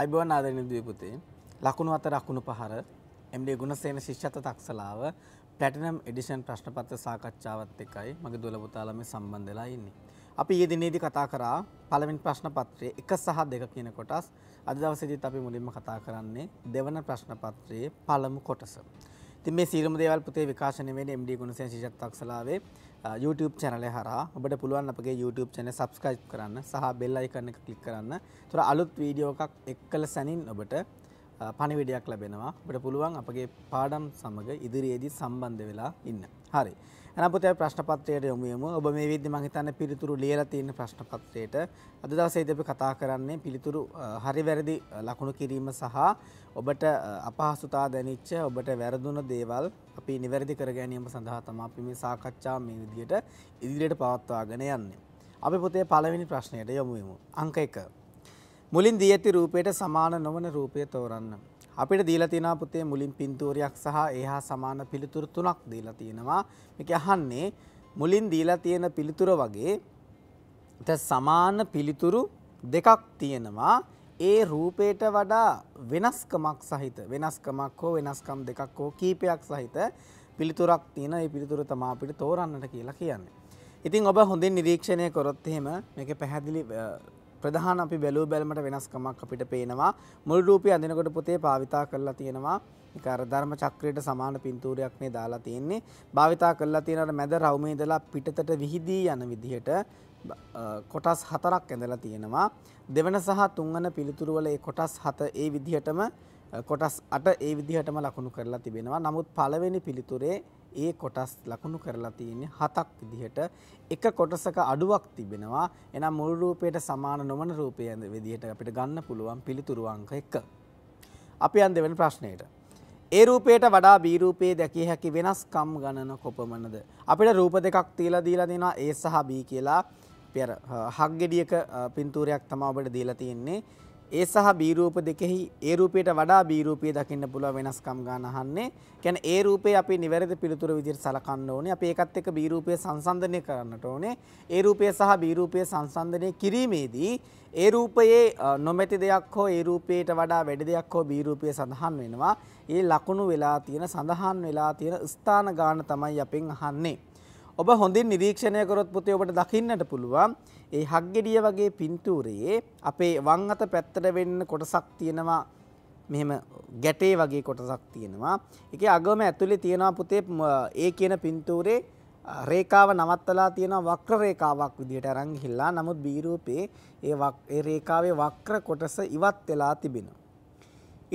අයිබවන් ආදරණ දවපුතේ ලකුණු අත රක්කුණු පහර එම්ඩේ ගුණසේන ශිෂ්‍යත තක්සලාව පලටිනම් එඩිෂන් ප්‍රශ්නපත්ත සාකච්ඡාවත් එකයි මගේ දුලපුතාලම සම්බන්ධලා ඉන්නේ. අපි ඒ දිනේදි කතා කරා පළවෙන් ප්‍රශ්න පත්‍රයේ එක සහ දෙක කියන කොටස් අද දවසේදීත් අපි මුලින්ම කතා කරන්නේ දෙවන ප්‍රශ්න පත්‍රයේ පළමු කොටස. ඉතින් මේ සීලම දේවල් පුතේ විකාශනය වෙන්නේ MD ගුණසේන ශිෂ්‍යත තක්සලාවේ YouTube චැනලය හරහා ඔබට පුළුවන් අපගේ YouTube channel subscribe කරන්න සහ bell icon එක click කරන්න. ඒතර අලුත් වීඩියෝ එකක් එක්කල සැනින් ඔබට පණිවිඩයක් ලැබෙනවා. ඔබට පුළුවන් අපගේ පාඩම් සමග ඉදිරියේදී සම්බන්ධ වෙලා ඉන්න. හරි. අනපතය ප්‍රශ්නපත්වයට යොමුයම ඔබ මේ විද මහිතන්න පිළිතුරු ලියල තියෙන ප්‍රශ්නපත්වයට අද දවසේදප කතා කරන්නේ පිළිතුරු හරි වැරදි ලකුණු කිරීම සහ ඔබට අපහසුතා දැනිච්ච ඔබට වැරදුන දේවල් අපි නිවැරදි කර ගැනීම සඳහා තමා අපි මේ සාකච්ඡා මේ විදියට ඉදිරියට පවත්වාගෙන යන්නේ. අපි පොතේ පළවෙනි ප්‍රශ්නයට යොමුයමු. අංක එක. මුලින් දී ඇති රූපයට සමාන නොවන රූපය තෝරන්න. අපිට දීලා තියෙනවා පුතේ මුලින් පින්තූරයක් සහ ඒහා සමාන පිළිතුරු තුනක් දීලා තියෙනවා. මේක අහන්නේ මුලින් දීලා තියෙන පිළිතුර වගේ සමාන පිළිතුරු දෙකක් තියෙනවා. ඒ රූපයට වඩා වෙනස්කමක් සහිත වෙනස්කමක් හෝ වෙනස්කම් දෙකක් හෝ කීපයක් සහිත පිළිතුරක් තියෙන ඒ පිළිතුර තමයි අපිට තෝරන්නට කියලා කියන්නේ. ඉතින් ඔබ හොඳින් නිරීක්ෂණය කරොත් එහෙම මේක පැහැදිලි ප්‍රධාන අපි බැලූ බැලමට වෙනස්කමක් අපිට පේනවා මුල් රූපය අඳිනකොට පොතේ පාවිතා කරලා තියෙනවා අර ධර්ම චක්‍රයට සමාන පින්තූරයක් මේ දාලා තියෙන්නේ. භාවිතා කරලා තියෙන අර මැද රවුමේ ඉඳලා පිටතට විහිදී යන විදිහට කොටස් හතරක් ඇඳලා තියෙනවා. දෙවන සහ තුන්වන පිළිතුරු වල ඒ කොටස් හත ඒ විදිහටම කොටස් 8 ඒ විදිහටම ලකුණු කරලා තිබෙනවා. නමුත් පළවෙනි පිළිතුරේ ඒ කොටස් ලකුණු කරලා තියෙන්නේ හතක් විදිහට එක කොටසක අඩුවක් තිබෙනවා. එනම් මුළු රූපයට සමාන නොවන රූපය විදිහට අපිට ගන්න පුළුවන් පිළිතුරු අංක 1. අපි යන් දෙවෙනි ප්‍රශ්නයට. ඒ රූපයට වඩා B රූපයේ දැකිය හැකි වෙනස්කම් ගණන කොපමණද? අපිට රූප දෙකක් තියලා දීලා දෙනවා A සහ B කියලා. අපි අර හක් ගෙඩියක පින්තූරයක් තමයි අපිට දීලා තියෙන්නේ. ඒ සහ B රූප දෙකෙහි A රූපයට වඩා B රූපය දකින්න පුළුවන් වෙනස්කම් ගන්න අහන්නේ. කියන්නේ A රූපේ අපි නිවැරදි පිළිතුර විදිහට සලකන්න ඕනේ. අපි ඒකත් එක්ක B රූපය සංසන්දනය කරන්නට ඕනේ. A රූපය සහ B රූපය සංසන්දනය කිරීමේදී ඒ රූපයේ නොමැති දෙයක් හෝ ඒ රූපයට වඩා වැඩි දෙයක් හෝ B රූපයේ සඳහන් වෙනවා. ඒ ලකුණු වෙලා තියෙන සඳහන් වෙලා තියෙන ස්ථාන ගාන තමයි අපෙන් අහන්නේ. ඔබ හොඳින් නිරීක්ෂණය කරොත් පුතේ ඔබට දකින්නට පුළුවන් ඒ හක්ගෙඩිය වගේ පින්තූරයේ අපේ වම් අත පැත්තට වෙන්න කොටසක් තියෙනවා මෙහෙම ගැටේ වගේ කොටසක් තියෙනවා. ඒකේ අගම ඇතුලේ තියෙනවා පුතේ ඒ කියන පින්තූරේ රේකාව නවත්තලා තියෙන වක්‍ර රේකාවක් විදිහට අරන් ගිහිල්ලා නමුත් B රූපේ ඒ ඒ රේකාවේ වක්‍ර කොටස ඉවත් වෙලා තිබෙනවා.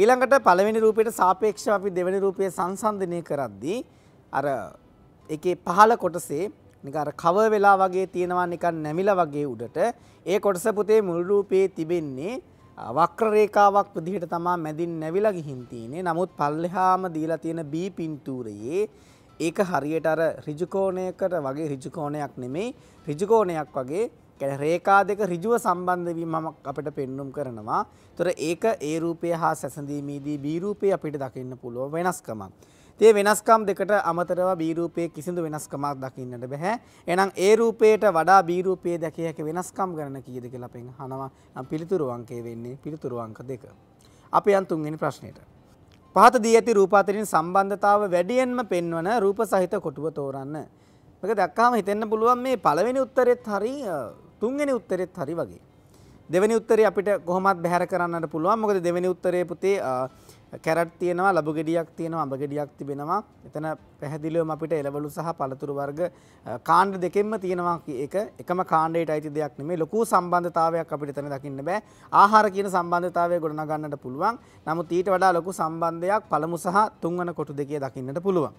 ඊළඟට පළවෙනි රූපයට සාපේක්ෂව අපි දෙවෙනි රූපය සංසන්දනය කරද්දී අර එකේ පහළ කොටසේ නිකර කව වෙලා වගේ තියෙනවා නිකන් නැමිලා වගේ උඩට ඒ කොටස පුතේ මුල් රූපයේ තිබෙන්නේ වක්‍ර රේඛාවක් විදිහට තමයි මැදින් නැවිලා ගිහින් තියෙන්නේ. නමුත් පල්ලෙහාම දීලා තියෙන B පින්තූරයේ ඒක හරියට අර ඍජු කෝණයකට වගේ ඍජු කෝණයක් නෙමෙයි ඍජු කෝණයක් වගේ කියන්නේ රේඛා දෙක ඍජුව සම්බන්ධ වීම මම අපිට පෙන්눔 කරනවා. ඒතර ඒක A රූපය හා සැසඳීමේදී B රූපය අපිට දකින්න පුළුවන් වෙනස්කමක්. තේ වෙනස්කම් දෙකට අමතරව B රූපයේ කිසිදු වෙනස්කමක් දකින්නට බෑ. එහෙනම් A රූපයට වඩා B රූපයේ දැකිය හැකි වෙනස්කම් ගණන කීයද කියලා අපෙන් අහනවා. නම් පිළිතුරු අංකය වෙන්නේ පිළිතුරු අංක 2. අපි යන් තුන්වෙනි ප්‍රශ්නෙට. පහත දී ඇති රූප අතරින් සම්බන්ධතාව වැඩියෙන්ම පෙන්වන රූප සහිත කොටුව තෝරන්න. මේක දැක්කාම හිතෙන්න පුළුවන් මේ පළවෙනි උත්තරෙත් හරි තුන්වෙනි උත්තරෙත් හරි වගේ. දෙවෙනි උත්තරේ අපිට කොහොමත් බැහැර කරන්නට පුළුවන්. මොකද දෙවෙනි උත්තරේ පුතේ කැරට් තියෙනවා ලබු ගෙඩියක් තියෙනවා අඹ ගෙඩියක් තිබෙනවා එතන පැහැදිලිවම අපිට එළවලු සහ පළතුරු වර්ග කාණ්ඩ දෙකෙන්ම තියෙනවා ඒක එකම කාණ්ඩයට අයිති දෙයක් නෙමෙයි ලොකු සම්බන්ධතාවයක් අපිට එතන දකින්න බෑ ආහාර කියන සම්බන්ධතාවය ගොඩනගන්නට පුළුවන් නමුත් ඊට වඩා ලොකු සම්බන්ධයක් පළමු සහ තුන්වන කොටු දෙකේ දකින්නට පුළුවන්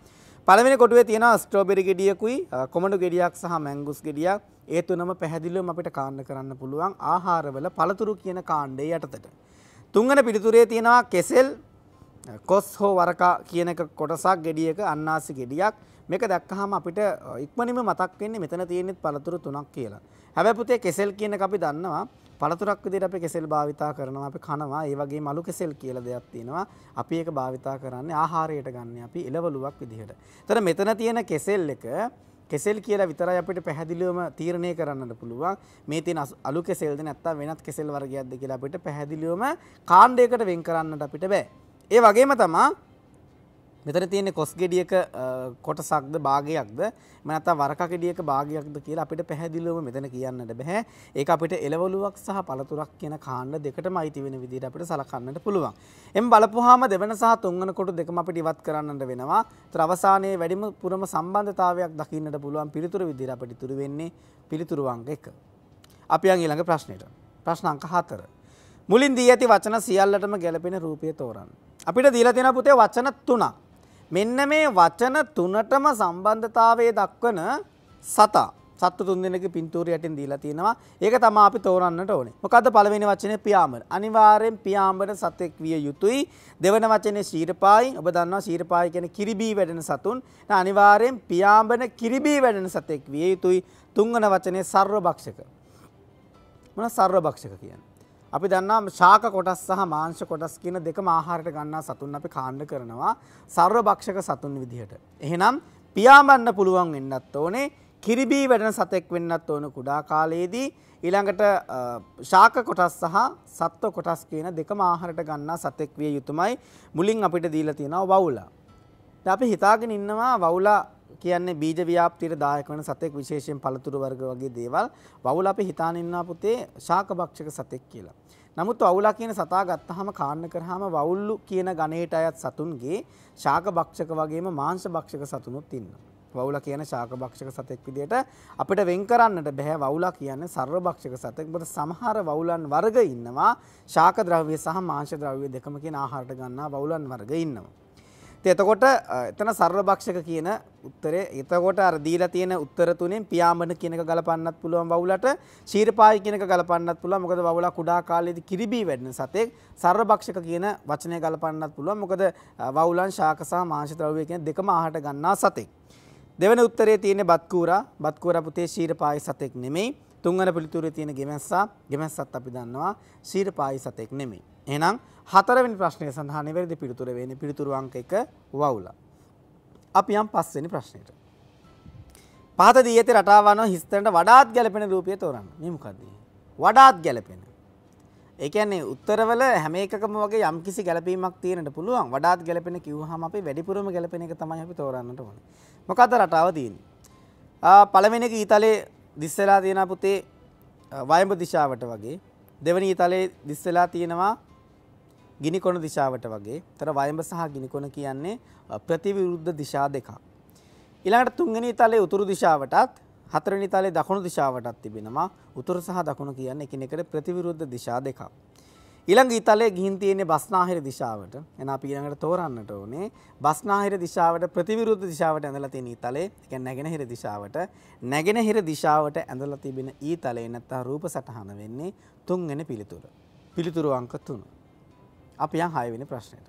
පළවෙනි කොටුවේ තියෙනවා ස්ට්‍රෝබෙරි ගෙඩියකුයි කොමඩු ගෙඩියක් සහ මැංගුස් ගෙඩියක් ඒ තුනම පැහැදිලිවම අපිට කාණ්ඩ කරන්න පුළුවන් ආහාරවල පළතුරු කියන කාණ්ඩේ යටතට තුන්වන පිළිතුරේ තියෙනවා කෙසෙල් කොස් හෝ වරකා කියන එක කොටසක් ගෙඩියක අන්නාසි ගෙඩියක් මේක දැක්කහම අපිට ඉක්මනිම මතක් වෙන්නේ මෙතන තියෙනෙත් පළතුරු තුනක් කියලා. හැබැයි පුතේ කෙසෙල් කියන එක අපි දන්නවා පළතුරක් විදිහට අපි කෙසෙල් භාවිතා කරනවා අපි කනවා ඒ වගේම අලු කෙසෙල් කියලා දෙයක් තියෙනවා අපි ඒක භාවිතා කරන්නේ ආහාරයට ගන්න අපි එළවලුවක් විදිහට. ඒතර මෙතන තියෙන කෙසෙල් එක කෙසෙල් කියලා විතරයි අපිට පැහැදිලිවම තීරණය කරන්නට පුළුවන්. මේ තියෙන අලු කෙසෙල්ද නැත්නම් වෙනත් කෙසෙල් වර්ගයක්ද කියලා අපිට පැහැදිලිවම කාණ්ඩයකට වෙන් කරන්නට අපිට බෑ. ඒ වගේම තමා මෙතර තියෙන කොස් ගෙඩියක කොට සක්ද භාගයක්ද මනතා වරකගෙඩියක භාගයක්ද කියලා අපිට පැහැදිලිවම මෙතන කියන්නට බැහැ ඒක අපිට එලවලුවක් සහ පළතුරක් කියන කාණ්ඩ දෙකටම අයිති වෙන විදිහට අපිට සලකන්නට පුළුවන් එම් බලපුවාම දෙවන සහ තුන්වන කොට දෙකම අපිට ඉවත් කරන්නට වෙනවා ඒතර අවසානයේ වැඩිම පුරම සම්බන්ධතාවයක් දකින්නට පුළුවන් පිළිතුරු විදිහට අපිට ඉතුරු වෙන්නේ පිළිතුරු අංක 1 අපි යන් ඊළඟ ප්‍රශ්නෙට ප්‍රශ්න අංක 4 මුලින් දී ඇති වචන සියල්ලටම ගැලපෙන රූපය තෝරන්න අපිට දීලා තියෙන පුතේ වචන තුනක්. මෙන්න මේ වචන තුනටම සම්බන්ධතාවයේ දක්වන සතා. සත්තු තුන්දෙනෙකුගේ පින්තූරය යටින් දීලා තියෙනවා. ඒක තමයි අපි තෝරන්නට ඕනේ. මොකද්ද පළවෙනි වචනේ පියාඹර. අනිවාර්යෙන් පියාඹර සතෙක් විය යුතුයි. දෙවන වචනේ ශීරපායි. ඔබ දන්නවා ශීරපායි කියන්නේ කිරිබී වැඩෙන සතුන්. අනිවාර්යෙන් පියාඹන කිරිබී වැඩෙන සතෙක් විය යුතුයි. තුන්වන වචනේ සර්වභක්ෂක. මොන සර්වභක්ෂක කියන්නේ? අපි දන්නා ශාක කොටස් සහ මාංශ කොටස් කියන දෙකම ආහාරයට ගන්නා සතුන් අපි කාණ්ඩ කරනවා සර්වභක්ෂක සතුන් විදිහට. එහෙනම් පියාඹන්න පුළුවන් වෙන්නත් ඕනේ කිරිබී වැඩෙන සතෙක් වෙන්නත් ඕන කුඩා කාලයේදී ඊළඟට ශාක කොටස් සහ සත්ව කොටස් කියන දෙකම ආහාරයට ගන්නා සතෙක් විය යුතුමයි මුලින් අපිට දීලා තියෙනවා වවුලා. දැන් අපි හිතාගෙන ඉන්නවා වවුලා කියන්නේ බීජ ව්‍යාප්තියට දායක වෙන සතෙක් විශේෂයෙන් පළතුරු වර්ග වගේ දේවල් වවුල අපි හිතාන ඉන්නා පුතේ ශාකභක්ෂක සතෙක් කියලා. නමුත් වවුලා කියන සතා ගත්තාම කාන්න කරාම වවුල්ලු කියන ගණේට අයත් සතුන්ගේ ශාකභක්ෂක වගේම මාංශභක්ෂක සතුනුත් ඉන්නවා. වවුලා කියන ශාකභක්ෂක සතෙක් විදිහට අපිට වෙන් කරන්නට බෑ වවුලා කියන්නේ සර්වභක්ෂක සතෙක්. මොකද සමහර වවුලන් වර්ග ඉන්නවා ශාක ද්‍රව්‍ය සහ මාංශ ද්‍රව්‍ය දෙකම කියන ආහාරට ගන්නා වවුලන් වර්ග ඉන්නවා. එතකොට එතන සර්වභක්ෂක කියන උත්තරේ එතකොට අර දීලා තියෙන උත්තර තුනෙන් පියාඹන කියනක ගලපන්නත් පුළුවන් වවුලට ශීරපායි කියනක ගලපන්නත් පුළුවන් මොකද වවුලා කුඩා කාලේදී කිරිබී වැඩෙන සතෙක් සර්වභක්ෂක කියන වචනය ගලපන්නත් පුළුවන් මොකද වවුලන් ශාක සහ මාංශ ද්‍රව්‍ය කියන දෙකම ආහාරට ගන්නා සතෙක් දෙවෙනි උත්තරේ තියෙන්නේ බත්කූරා බත්කූරා පුතේ ශීරපායි සතෙක් නෙමෙයි තුන්වන පිළිතුරේ තියෙන ගෙමැස්සා ගෙමැස්සත් අපි දන්නවා ශීරපායි සතෙක් නෙමෙයි. එහෙනම් හතරවෙනි ප්‍රශ්නය සඳහා නිවැරදි පිළිතුර වෙන්නේ පිළිතුරු අංක 1 වවුල. අපි යම් පස්වෙනි ප්‍රශ්නෙට. පහත දී ඇති රටාව අනුව හිස්තැනට වඩාත් ගැළපෙන රූපය තෝරන්න. මේ මොකද්ද? වඩාත් ගැළපෙන. ඒ කියන්නේ උත්තරවල හැම එකකම වගේ යම්කිසි ගැළපීමක් තියෙනට පුළුවන්. වඩාත් ගැළපෙන කිව්වහම අපි වැඩිපුරම ගැළපෙන එක තමයි අපි තෝරන්නට ඕනේ. මොකද්ද රටාව තියෙන්නේ? පළවෙනි එක ඊතලයේ දිස්සලා තියෙන පුතේ වයඹ දිශාවට වගේ දෙවනී තලයේ දිස්සලා තියෙනවා ගිනි කොන දිශාවට වගේ. තර වයඹ සහ ගිනි කොන කියන්නේ ප්‍රතිවිරුද්ධ දිශා දෙකක්. ඊළඟට තුන්වෙනි තලයේ උතුරු දිශාවටත් හතරවෙනි තලයේ දකුණු දිශාවටත් තිබෙනවා. උතුර සහ දකුණ කියන්නේ එකිනෙකට ප්‍රතිවිරුද්ධ දිශා දෙකක්. ඊළඟ ඊතලයේ ගිහින් තියෙන්නේ බස්නාහිර දිශාවට. එහෙනම් අපි ඊළඟට තෝරන්නට ඕනේ බස්නාහිර දිශාවට ප්‍රතිවිරුද්ධ දිශාවට ඇඳලා තියෙන ඊතලයේ, ඒ කියන්නේ නැගෙනහිර දිශාවට, නැගෙනහිර දිශාවට ඇඳලා තිබෙන ඊතලයේ නැත්තම් රූප සටහන වෙන්නේ තුන්වෙනි පිළිතුර. පිළිතුරු අංක 3. අපි යන් 6 වෙනි ප්‍රශ්නෙට.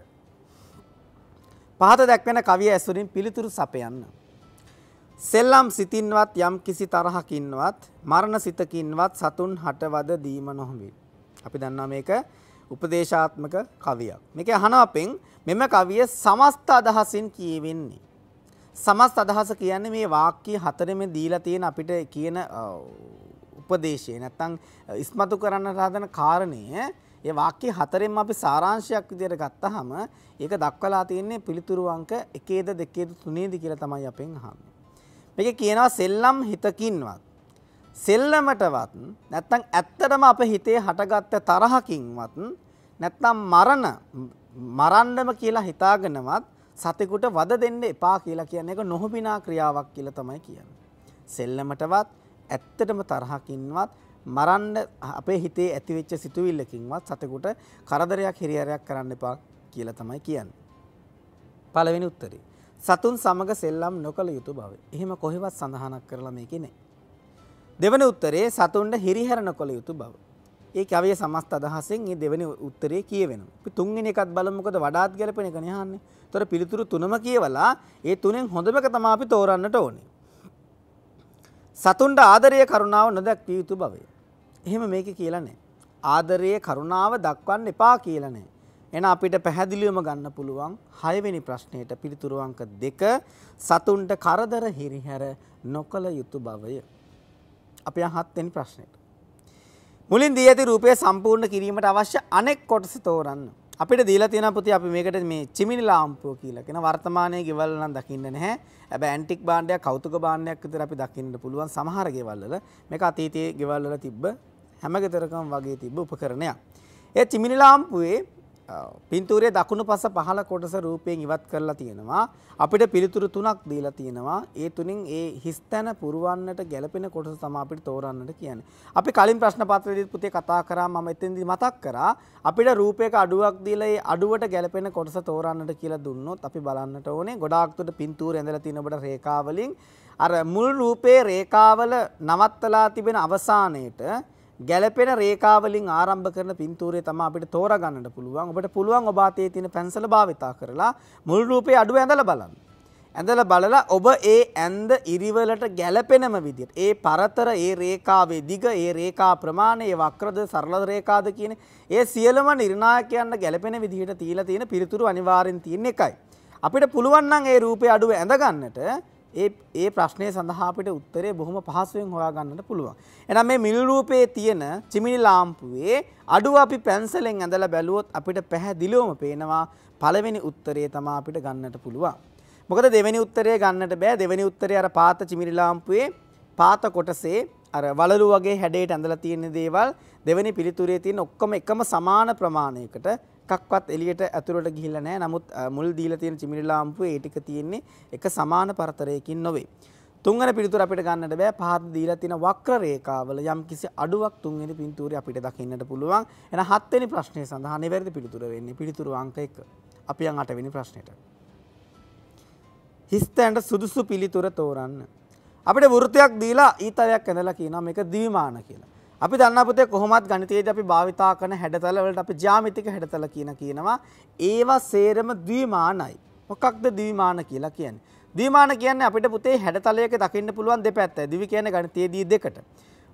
පහත දැක්වෙන කවිය ඇසුරින් පිළිතුරු සපයන්න. සෙල්ලම් සිතින්වත් යම් කිසි තරහකින්වත් මරණ සිතකින්වත් සතුන් හටවද දීම නොහොඹි. අපි දන්නවා මේක උපදේශාත්මක කවියක්. මේක අහනපෙන් මෙම කවිය සමස්ත අදහසින් කියවෙන්නේ. සමස්ත අදහස කියන්නේ මේ වාක්‍ය හතරෙම දීලා තියෙන අපිට කියන උපදේශය නැත්තම් ඉස්මතු කරන්න හදන කාරණය ඒ වාක්‍ය හතරෙන් අපි සාරාංශයක් විදියට ගත්තාම ඒක දක්වලා තියෙන්නේ පිළිතුරු අංක 1ද 2ද 3ද කියලා තමයි අපෙන් අහන්නේ. මේක කියනවා සෙල්ලම් හිතකින්වත් සෙල්ලමටවත් නැත්තම් ඇත්තටම අප හිතේ හටගත්ත තරහකින්වත් නැත්තම් මරණ මරන්නම කියලා හිතාගෙනවත් සතෙකුට වද දෙන්න එපා කියලා කියන එක නොහොබිනා ක්‍රියාවක් කියලා තමයි කියන්නේ. සෙල්ලමටවත් ඇත්තටම තරහකින්වත් මරන්න අපේ හිතේ ඇතිවෙච්ච සිතුවිල්ලකින්වත් සතෙකුට කරදරයක් හිරිහැරයක් කරන්න එපා කියලා තමයි කියන්නේ. පළවෙනි උත්තරේ. සතුන් සමග සෙල්ලම් නොකළ යුතු බව. එහෙම කොහෙවත් සඳහනක් කරලා මේකේ නැහැ. දෙවන උත්තරේ සතුන්ට හිරිහැරණ කළ යුතු බව. ඒ කවිය සමස්ත අදහසෙන් මේ දෙවෙනි උත්තරේ කියවෙනවා. අපි තුන්වෙනි එකත් බලමු මොකද වඩාත් ගැලපෙන එක නේ අහන්නේ. ඒතර පිළිතුරු තුනම කියවලා ඒ තුනෙන් හොඳම එක තමයි අපි තෝරන්නට ඕනේ. සතුන්ට ආදරය කරුණාව නොදක්විය යුතු බවය. එහෙම මේකේ කියලා නැහැ. ආදරය කරුණාව දක්වන්න එපා කියලා නැහැ. එන අපිට පැහැදිලිවම ගන්න පුළුවන් හයවෙනි ප්‍රශ්නයට පිළිතුරු අංක 2 සතුන්ට කරදර හිරිහැර නොකළ යුතු බවය. අපේ අහත්වෙනි ප්‍රශ්නෙට. මුලින් දී ඇති රූපය සම්පූර්ණ කිරීමට අවශ්‍ය අනෙක් කොටස තෝරන්න. අපිට දීලා තියෙන පුතේ අපි මේකට මේ චිමිනි ලාම්පුව කියලා කියන වර්තමානයේ ගෙවල් නම් දකින්න නැහැ. හැබැයි ඇන්ටික් භාණ්ඩයක් කෞතුක භාණ්ඩයක් විතර අපි දකින්න පුළුවන් සමහර ගෙවල් වල. මේක අතීතයේ ගෙවල් වල තිබ්බ හැම ගෙදරකම වගේ තිබ්බ උපකරණයක්. ඒ චිමිනි ලාම්පුවේ පින්තූරයේ දකුණු පස පහළ කොටස රූපයෙන් ඉවත් කරලා තියෙනවා. අපිට පිළිතුරු තුනක් දීලා තියෙනවා. ඒ තුنين ඒ හිස්තැන පුරවන්නට ගැළපෙන කොටස තමයි අපිට තෝරන්නට කියන්නේ. අපි කලින් ප්‍රශ්න පත්‍රයේදී පුතේ කතා කරා මම එතෙන්දී මතක් කරා අපිට රූපයක අඩුවක් දීලා ඒ අඩුවට ගැළපෙන කොටස තෝරන්නට කියලා දුන්නොත් අපි බලන්නට ඕනේ ගොඩාක් දුරට පින්තූරය ඇඳලා තියෙන ඔබට රේඛාවලින් අර මුල් රූපේ රේඛාවල නවත්තලා තිබෙන අවසානයේට ගැලපෙන රේකාවලින් ආරම්භ කරන පින්තූරය තමයි අපිට තෝරගන්නට පුළුවන්. ඔබට පුළුවන් ඔබ අතේ තියෙන පැන්සල භාවිතා කරලා මුල් රූපේ අඩුව ඇඳලා බලන්න. ඇඳලා බලලා ඔබ ඒ ඇඳ ඉරිවලට ගැලපෙනම විදියට ඒ පරතර ඒ රේඛාවේ දිග ඒ රේඛා ප්‍රමාණය ඒ වක්‍රද සරල රේඛාද කියන ඒ සියලුම නිර්ණායකයන්ට ගැලපෙන විදිහට තියලා තියෙන පිළිතුරු අනිවාර්යෙන් තියෙන එකයි. අපිට පුළුවන් නම් ඒ රූපේ අඩුව ඇඳ ගන්නට ඒ ඒ ප්‍රශ්නය සඳහා අපිට උත්තරේ බොහොම පහසුවෙන් හොයාගන්නට පුළුවන්. එහෙනම් මේ මිල් රූපයේ තියෙන චිමිනි ලාම්පුවේ අඩුව අපි පැන්සලෙන් ඇඳලා බැලුවොත් අපිට පැහැදිලිවම පේනවා පළවෙනි උත්තරේ තමයි අපිට ගන්නට පුළුවන්. මොකද දෙවෙනි උත්තරේ ගන්නට බෑ. දෙවෙනි උත්තරේ අර පාත චිමිනි ලාම්පුවේ පාත කොටසේ අර වලලු වගේ හැඩයට ඇඳලා තියෙන දේවල් දෙවෙනි පිළිතුරේ තියෙන ඔක්කොම එකම සමාන ප්‍රමාණයකට එකක්වත් එලියට ඇතුළට ගිහිල්ලා නැහැ. නමුත් මුල් දීලා තියෙන චිමිනි ලාම්පුවේ ඒ ටික තියෙන්නේ එක සමාන පරතරයකින් නොවේ. තුන්වන පිළිතුර අපිට ගන්නට බෑ පහත දීලා තියෙන වක්‍ර රේඛාවල යම් කිසි අඩුවක් තුන්වෙනි පින්තූරේ අපිට දකින්නට පුළුවන්. එහෙනම් හත්වෙනි ප්‍රශ්නය සඳහා නිවැරදි පිළිතුර වෙන්නේ පිළිතුරු අංක 1. අපි යන් අටවෙනි ප්‍රශ්නෙට. හිස්තැනට සුදුසු පිළිතුර තෝරන්න. අපිට වෘත්තයක් දීලා ඊතලයක් ඇඳලා කියනවා මේක ද්විමාන කියලා. අපි දන්න පුතේ කොහොමත් ගණිතයේදී අපි භාවිතා කරන හැඩතල වලට අපි ජ්‍යාමිතික හැඩතල කියන කියනවා. ඒවා සේරම ද්විමානයි. මොකක්ද ද්විමාන කියලා කියන්නේ? ද්විමාන කියන්නේ අපිට පුතේ හැඩතලයක දකින්න පුළුවන් දෙපැත්ත. දිවි කියන්නේ ගණිතයේදී දෙකට.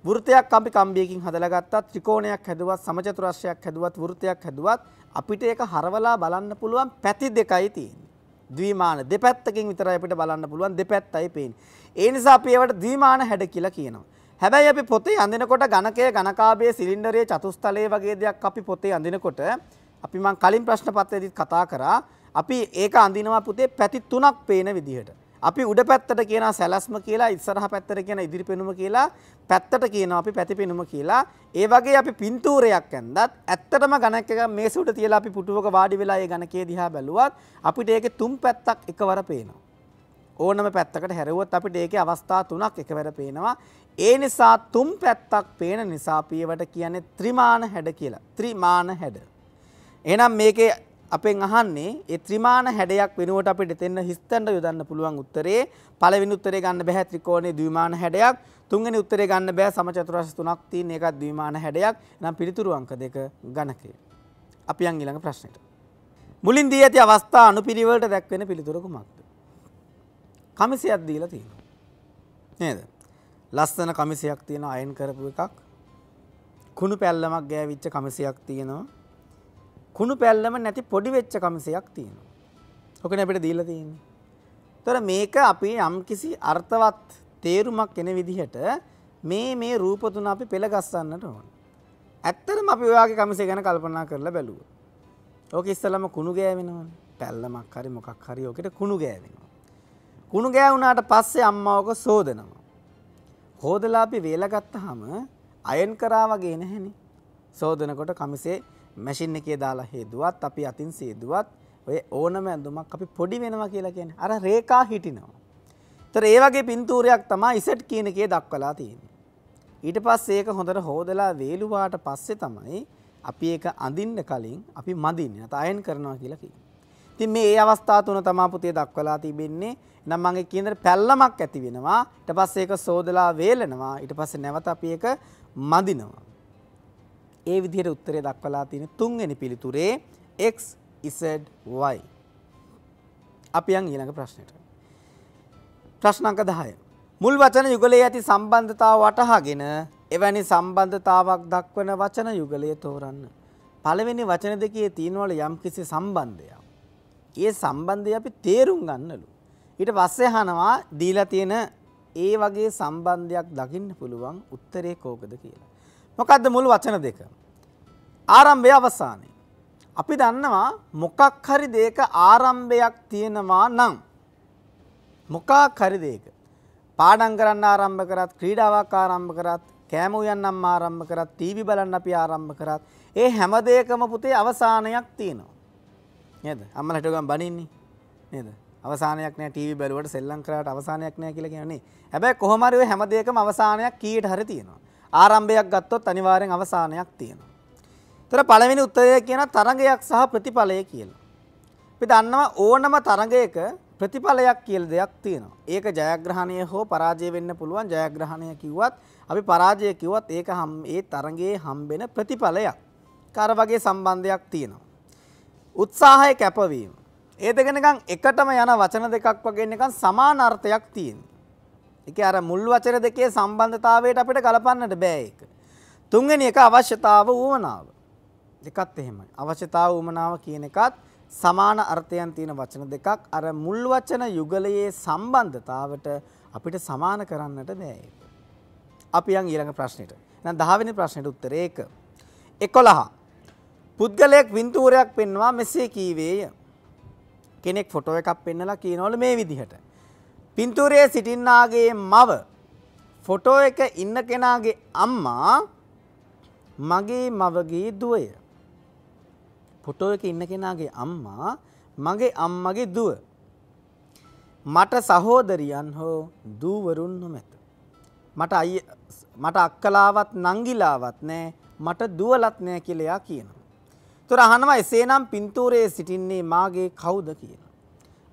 වෘත්තයක් අපි කම්බියකින් හදලා ගත්තා, ත්‍රිකෝණයක් හැදුවත්, සමචතුරස්‍රයක් හැදුවත්, වෘත්තයක් හැදුවත් අපිට ඒක හරවලා බලන්න පුළුවන් පැති දෙකයි තියෙන්නේ. ද්විමාන දෙපැත්තකින් විතරයි අපිට බලන්න පුළුවන් දෙපැත්තයි පේන්නේ. ඒ නිසා අපි ඒවට ද්විමාන හැඩ කියලා කියනවා. හැබැයි අපි පොතේ අඳිනකොට ගණකය ගණකාභයේ සිලින්ඩරයේ චතුස්තලයේ වගේ දෙයක් අපි පොතේ අඳිනකොට අපි මං කලින් ප්‍රශ්න පත්‍රයේදීත් කතා කරා අපි ඒක අඳිනවා පුතේ පැති තුනක් පේන විදිහට. අපි උඩ පැත්තට කියනවා සැලැස්ම කියලා ඉස්සරහ පැත්තට කියන ඉදිරි පෙනුම කියලා පැත්තට කියනවා අපි පැති පෙනුම කියලා. ඒ වගේ අපි පින්තූරයක් ඇන්දත් ඇත්තටම ගණක එක මේස උඩ තියලා අපි පුටුවක වාඩි වෙලා ඒ ගණකය දිහා බැලුවත් අපිට ඒකේ තුන් පැත්තක් එකවර පේනවා. ඕනම පැත්තකට හැරවුවොත් අපිට ඒකේ අවස්ථා තුනක් එකවර පේනවා. ඒ නිසා තුම් පැත්තක් පේන නිසා පියවට කියන්නේ ත්‍රිමාන හැඩ කියලා. ත්‍රිමාන හැඩ. එහෙනම් මේකේ අපෙන් අහන්නේ ඒ ත්‍රිමාන හැඩයක් වෙනුවට අපිට දෙන්න හිස්තැන්න යොදන්න පුළුවන් උත්තරේ පළවෙනි උත්තරේ ගන්න බෑ ත්‍රිකෝණයේ ද්විමාන හැඩයක් තුන්වෙනි උත්තරේ ගන්න බෑ සමචතුරස්‍ර තුනක් තියෙන එකක් ද්විමාන හැඩයක් එහෙනම් පිළිතුරු අංක දෙක ගණකය අපි යන් ඊළඟ ප්‍රශ්නෙට මුලින් දී ඇති අවස්ථා අනුපිළිවෙලට දැක්වෙන පිළිතුර කුමක්ද කමිසයක් දීලා තියෙනවා නේද ලස්සන කමිසයක් තියෙන අයන් කරපු එකක් කුණු පැල්ලමක් ගෑවිච්ච කමිසයක් තියෙනවා කුණු පැල්ලම නැති පොඩි වෙච්ච කමිසයක් තියෙනවා ඔකන අපිට දීලා තියෙන්නේ තොර මේක අපි යම් කිසි අර්ථවත් තේරුමක් එන විදිහට මේ මේ රූප තුන අපි පෙළ ගස්සන්නට ඕන ඇත්තටම අපි ඔයාගේ කමිසය ගැන කල්පනා කරලා බැලුවා ඕක ඉස්සෙල්ලාම කුණු ගෑවෙනවනේ පැල්ලමක් හරි මොකක් හරි ඔකට කුණු ගෑවෙනවා කුණු ගෑවුනාට පස්සේ අම්මා ඕක සෝදනවා හෝදලා අපි වේලා ගත්තාම අයන් කරා වගේ නැහෙනි. සෝදනකොට කමිසේ මැෂින් එකේ දාලා හේදුවත් අපි අතින් සීදුවත් ඔය ඕනම ඇඳුමක් අපි පොඩි වෙනවා කියලා කියන්නේ. අර රේඛා හිටිනවා. ඒතර ඒ වගේ පින්තූරයක් තමයි ඉසෙට් කියන එකේ දක්වලා තියෙන්නේ. ඊට පස්සේ ඒක හොඳට හොදලා වේලුවාට පස්සේ තමයි අපි ඒක අඳින්න කලින් අපි මදින්නේ. නැත්නම් අයන් කරනවා කියලා කියන්නේ. ඉතින් මේ ඒ අවස්ථා තුන තමයි පුතේ දක්වලා තිබෙන්නේ. නම් මම කියන දේ පැල්ලමක් ඇති වෙනවා. ඊට පස්සේ ඒක සෝදලා වේලනවා. ඊට පස්සේ නැවත අපි ඒක මදිනවා. ඒ විදිහට උත්තරේ දක්වලා තියෙන තුන්වෙනි පිළිතුරේ x z y. අපි යන් ඊළඟ ප්‍රශ්නෙට. ප්‍රශ්න අංක 10. මුල් වචන යුගලයේ ඇති සම්බන්ධතාව වටහාගෙන එවැනි සම්බන්ධතාවක් දක්වන වචන යුගලය තෝරන්න. පළවෙනි වචන දෙකේ තියෙනවල යම්කිසි සම්බන්ධයක්. ඒ සම්බන්ධය අපි තේරුම් ගන්නලු. ඊට පස්සේ අහනවා දීලා තියෙන ඒ වගේ සම්බන්ධයක් දකින්න පුළුවන් උත්තරේ කෝකද කියලා. මොකද්ද මුල් වචන දෙක? ආරම්භය අවසානය. අපි දන්නවා මොකක් හරි දෙයක ආරම්භයක් තියෙනවා නම් මොකක් හරි දෙයක පාඩම් කරන්න ආරම්භ කරත් ක්‍රීඩාවක් ආරම්භ කරත් කෑම උයන්නම් ආරම්භ කරත් ටීවී බලන්න අපි ආරම්භ කරත් ඒ හැම දෙයකම පුතේ අවසානයක් තියෙනවා. නේද අම්මල හිටගම් බනින්නේ නේද අවසානයක් නෑ ටීවී බැලුවට සෙල්ලම් කරාට අවසානයක් නෑ කියලා කියන්නේ හැබැයි කොහොම හරි ඔය හැම දෙයකම අවසානයක් කීයට හරි තියෙනවා ආරම්භයක් ගත්තොත් අනිවාර්යෙන් අවසානයක් තියෙනවා ඒතර පළවෙනි උත්තරය කියන තරඟයක් සහ ප්‍රතිඵලය කියලා අපි දන්නවා ඕනම තරඟයක ප්‍රතිඵලයක් කියලා දෙයක් තියෙනවා. ඒක ජයග්‍රහණය හෝ පරාජය වෙන්න පුළුවන්. ජයග්‍රහණය කිව්වත් අපි පරාජය කිව්වත් ඒක හම් ඒ තරඟයේ හම්බෙන ප්‍රතිඵලයක්. කාර වගේ සම්බන්ධයක් තියෙනවා. උත්සාහය කැපවීම. ඒ දෙක නිකන් එකටම යන වචන දෙකක් වගේ නිකන් සමාන අර්ථයක් තියෙනවා. ඒක අර මුල් වචන දෙකේ සම්බන්ධතාවයට අපිට ගලපන්නට බෑ ඒක. තුන්වෙනි එක අවශ්‍යතාව වුණාව. දෙකත් එහෙමයි. අවශ්‍යතාව වුණාව කියන එකත් සමාන අර්ථයන් තියෙන වචන දෙකක් අර මුල් වචන යුගලයේ සම්බන්ධතාවට අපිට සමාන කරන්නට බෑ ඒක. අපි යන් ඊළඟ ප්‍රශ්නෙට. එහෙනම් 10 වෙනි ප්‍රශ්නෙට උත්තරේ ඒක. 11 පුද්ගලයෙක් වින්තූරයක් පෙන්වා මෙසේ කීවේය. කෙනෙක් ෆොටෝ එකක් පෙන්නලා කියනවලු මේ විදිහට. පින්තූරයේ සිටින්නාගේ මව ෆොටෝ එක ඉන්න කෙනාගේ අම්මා මගේ මවගේ දුවය. ෆොටෝ එක ඉන්න කෙනාගේ අම්මා මගේ අම්මගේ දුව. මට සහෝදරියන් හෝ දූවරුන් නොමැත. මට අය මට අක්කලාවත් නංගිලාවත් නෑ මට දුවලත් නෑ කියලා කියනවා. තොර අහනවා එසේනම් පින්තූරයේ සිටින්නේ මාගේ කවුද කියලා.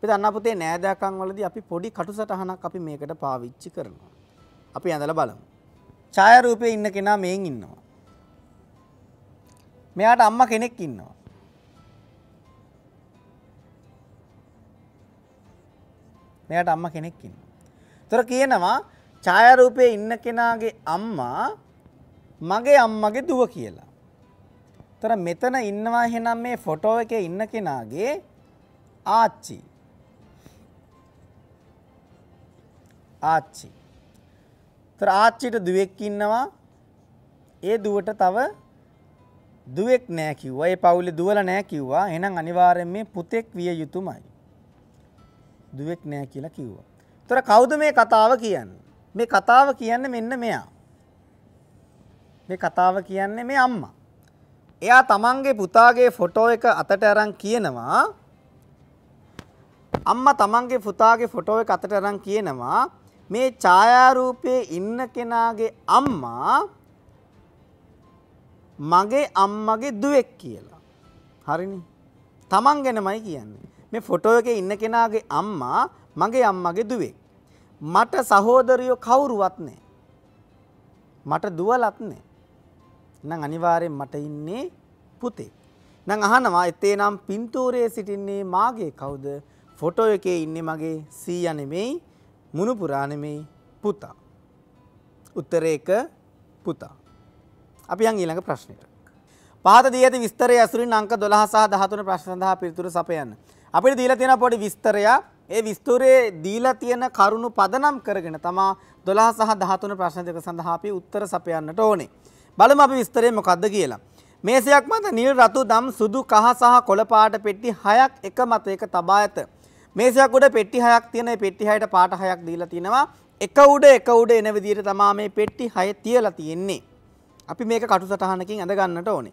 අපි දන්න පුතේ නෑදෑකම් වලදී අපි පොඩි කටුසටහනක් අපි මේකට පාවිච්චි කරනවා. අපි ඇඳලා බලමු. ඡාය රූපේ ඉන්න කෙනා මෙන් ඉන්නවා. මෙයාට අම්මා කෙනෙක් ඉන්නවා. මෙයාට අම්මා කෙනෙක් ඉන්නවා. තොර කියනවා ඡාය රූපේ ඉන්න කෙනාගේ අම්මා මගේ අම්මගේ දුව කියලා. තොර මෙතන ඉන්නවා එහෙනම් මේ ෆොටෝ එකේ ඉන්න කෙනාගේ ආච්චි. ආච්චි. තොර ආච්චිට දුවෙක් ඉන්නවා. ඒ දුවට තව දුවෙක් නෑ කිව්වා. ඒ පවුලේ දුවලා නෑ කිව්වා. එහෙනම් අනිවාර්යෙන් මේ පුතෙක් විය යුතුමයි. දුවෙක් නෑ කියලා කිව්වා. තොර කවුද මේ කතාව කියන්නේ? මේ කතාව කියන්නේ මෙන්න මෙයා. මේ කතාව කියන්නේ මේ අම්මා. එයා තමන්ගේ පුතාගේ ෆොටෝ එක අතට අරන් කියනවා අම්මා තමන්ගේ පුතාගේ ෆොටෝ එක අතට අරන් කියනවා මේ ඡායාරූපයේ ඉන්න කෙනාගේ අම්මා මගේ අම්මගේ දුවෙක් කියලා. හරිනේ. තමන් ගැනමයි කියන්නේ. මේ ෆොටෝ එකේ ඉන්න කෙනාගේ අම්මා මගේ අම්මගේ දුවෙක්. මට සහෝදරයෝ කවුරුවත් නැහැ. මට දුවලත් නැහැ. නම් අනිවාර්යෙන් මට ඉන්නේ පුතේ. නම් අහනවා එතේ නම් පින්තූරයේ සිටින්නේ මාගේ කවුද? ෆොටෝ එකේ ඉන්නේ මගේ සීයා නෙමෙයි මුණුපුරා නෙමෙයි පුතා. උත්තර එක පුතා. අපි යන් ඊළඟ ප්‍රශ්නෙට. පහත දී ඇති විස්තරය ඇසුරින් අංක 12 සහ 13 ප්‍රශ්න සඳහා පිළිතුරු සපයන්න. අපිට දීලා තියෙන පොඩි විස්තරයක් ඒ විස්තරයේ දීලා තියෙන කරුණු පදනම් කරගෙන තමා 12 සහ 13 ප්‍රශ්න දෙක සඳහා අපි උත්තර සපයන්නට ඕනේ. බලමු අපි විස්තරය මොකද්ද කියලා. මේසයක් මත නිල් රතු දම් සුදු කහ සහ කොළ පාට පෙට්ටි 6ක් එක මතයක තබා ඇත. මේසයක් උඩ පෙට්ටි 6ක් තියෙන මේ පෙට්ටි 6ට පාට 6ක් දීලා තිනවා. එක උඩ එක උඩ එන විදිහට තමයි මේ පෙට්ටි 6 තියලා තියෙන්නේ. අපි මේක කටු සටහනකින් අඳ ගන්නට ඕනේ.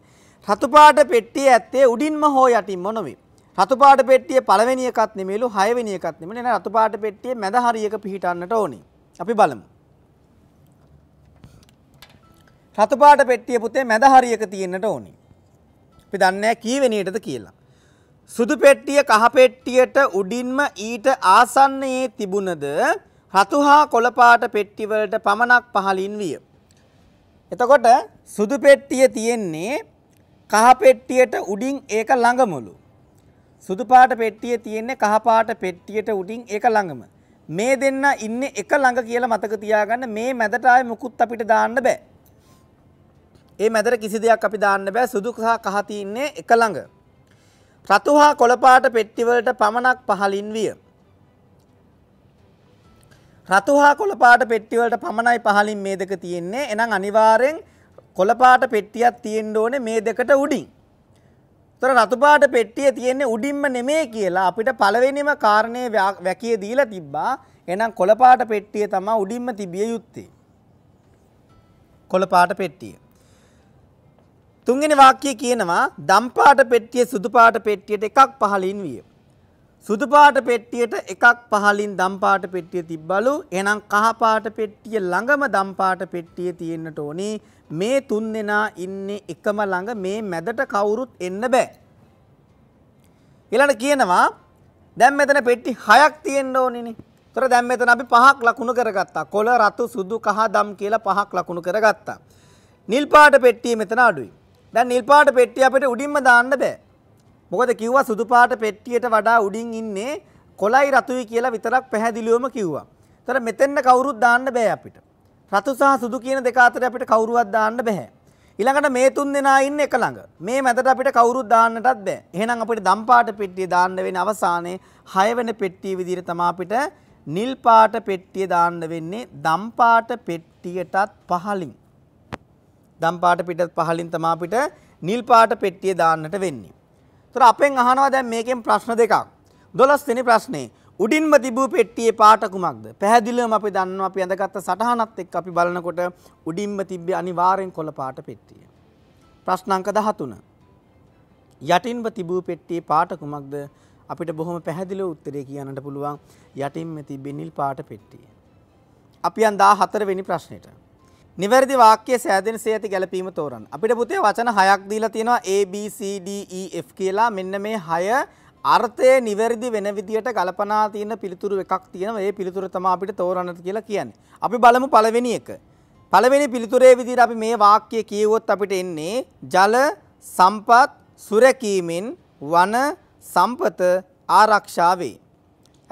රතු පාට පෙට්ටිය ඇත්තේ උඩින්ම හෝ යටින්ම නොවේ. රතුපාට පෙට්ටිය පළවෙනි එකක් නෙමෙයිලු හයවෙනි එකක් නෙමෙයි නේද රතුපාට පෙට්ටියේ මැද හරියක පිහිටන්නට ඕනේ. අපි බලමු. රතුපාට පෙට්ටිය පුතේ මැද හරියක තියෙන්නට ඕනි. අපි දන්නේ කීවෙනියටද කියලා. සුදු පෙට්ටිය කහ පෙට්ටියට උඩින්ම ඊට ආසන්නයේ තිබුණද රතු හා කොළපාට පෙට්ටි වලට පමණක් පහළින් විය. එතකොට සුදු පෙට්ටිය තියෙන්නේ කහ පෙට්ටියට උඩින් ඒක ළඟමුළු. සුදු පාට පෙට්ටිය තියෙන්නේ කහ පාට පෙට්ටියට උඩින් ඒක ළඟම. මේ දෙන්න ඉන්නේ එක ළඟ කියලා මතක තියාගන්න මේ මැදට ආයේ මුකුත් අපිට දාන්න බෑ. ඒ මැදට කිසි දෙයක් අපි දාන්න බෑ සුදු සහ කහ තින්නේ එක ළඟ. රතු හා කොළපාට පෙට්ටිවලට පමණක් පහලින් විය. රතු හා කොළපාට පෙට්ටිවලට පමණයි පහලින් මේ දෙක තියෙන්නේ. එහෙනම් අනිවාර්යෙන් කොළපාට පෙට්ටියක් තියෙන්න ඕනේ මේ දෙකට උඩින්. ඒතර රතු පාට පෙට්ටිය තියෙන්නේ උඩින්ම නෙමෙයි කියලා අපිට පළවෙනිම කාරණේ වැකිය දීලා තිබ්බා. එහෙනම් කොළපාට පෙට්ටිය තමයි උඩින්ම තිබිය යුත්තේ. කොළපාට පෙට්ටිය. තුන්වෙනි වාක්‍යය කියනවා දම්පාට පෙට්ටිය සුදුපාට පෙට්ටියට එකක් පහලින් විය. සුදුපාට පෙට්ටියට එකක් පහලින් දම්පාට පෙට්ටිය තිබ්බලු. එහෙනම් කහපාට පෙට්ටිය ළඟම දම්පාට පෙට්ටිය තියෙන්නට ඕනේ. මේ තුන් දෙනා ඉන්නේ එකම ළඟ මේ මැදට කවුරුත් එන්න බෑ. ඊළඟ කියනවා දැන් මෙතන පෙට්ටි 6ක් තියෙන්න ඕනේනේ. ඒතර දැන් මෙතන අපි පහක් ලකුණු කරගත්තා. කොළ, රතු, සුදු, කහ, දම් කියලා පහක් ලකුණු කරගත්තා. නිල් පාට පෙට්ටිය මෙතන අඩුයි. දැන් නිල් පාට පෙට්ටිය අපිට උඩින්ම දාන්න බෑ. මොකද කිව්වා සුදු පාට පෙට්ටියට වඩා උඩින් ඉන්නේ කොළයි රතුයි කියලා විතරක් පැහැදිලිවම කිව්වා. ඒතර මෙතෙන්න කවුරුත් දාන්න බෑ අපිට. රතු සහ සුදු කියන දෙක අතර අපිට කවුරුවත් දාන්න බෑ. ඊළඟට මේ තුන් දෙනා ඉන්නේ එක ළඟ. මේ මැදට අපිට කවුරුත් දාන්නටත් බෑ. එහෙනම් අපිට දම් පාට පෙට්ටිය දාන්න වෙන අවසානයේ 6 වෙනි පෙට්ටිය විදිහට තමයි අපිට නිල් පාට පෙට්ටිය දාන්න වෙන්නේ. දම් පාට පෙට්ටියටත් පහලින්. දම් පාට පිට පහලින් තමා අපිට නිල් පාට පෙට්ටිය දාන්නට වෙන්නේ. ඒතර අපෙන් අහනවා දැන් මේකෙන් ප්‍රශ්න දෙකක්. 12 වෙනි ප්‍රශ්නේ උඩින්ම තිබූ පෙට්ටියේ පාට කුමක්ද? පැහැදිලිවම අපි දන්නවා අපි අඳගත්ත සටහනත් එක්ක අපි බලනකොට උඩින්ම තිබ්බේ අනිවාර්යෙන් කොළ පාට පෙට්ටිය. ප්‍රශ්න අංක 13. යටින්ම තිබූ පෙට්ටියේ පාට කුමක්ද? අපිට බොහොම පැහැදිලිව උත්තරේ කියන්නට පුළුවන්. යටින්ම තිබෙන්නේ නිල් පාට පෙට්ටිය. අපි යන් 14 වෙනි ප්‍රශ්නෙට. නිවැරදි වාක්‍ය සෑදෙන සේති ගැලපීම තෝරන්න. අපිට පුතේ වචන හයක් දීලා තියෙනවා A B C D E F කියලා. මෙන්න මේ හය අර්ථය නිවැරදි වෙන විදියට ගලපනා තියෙන පිළිතුරු එකක් තියෙනවා. ඒ පිළිතුර තමයි අපිට තෝරන්නට කියලා කියන්නේ. අපි බලමු පළවෙනි එක. පළවෙනි පිළිතුරේ විදියට අපි මේ වාක්‍ය කියවුවොත් අපිට එන්නේ ජල සම්පත් සුරැකීමෙන් වන සම්පත ආරක්ෂා වේ.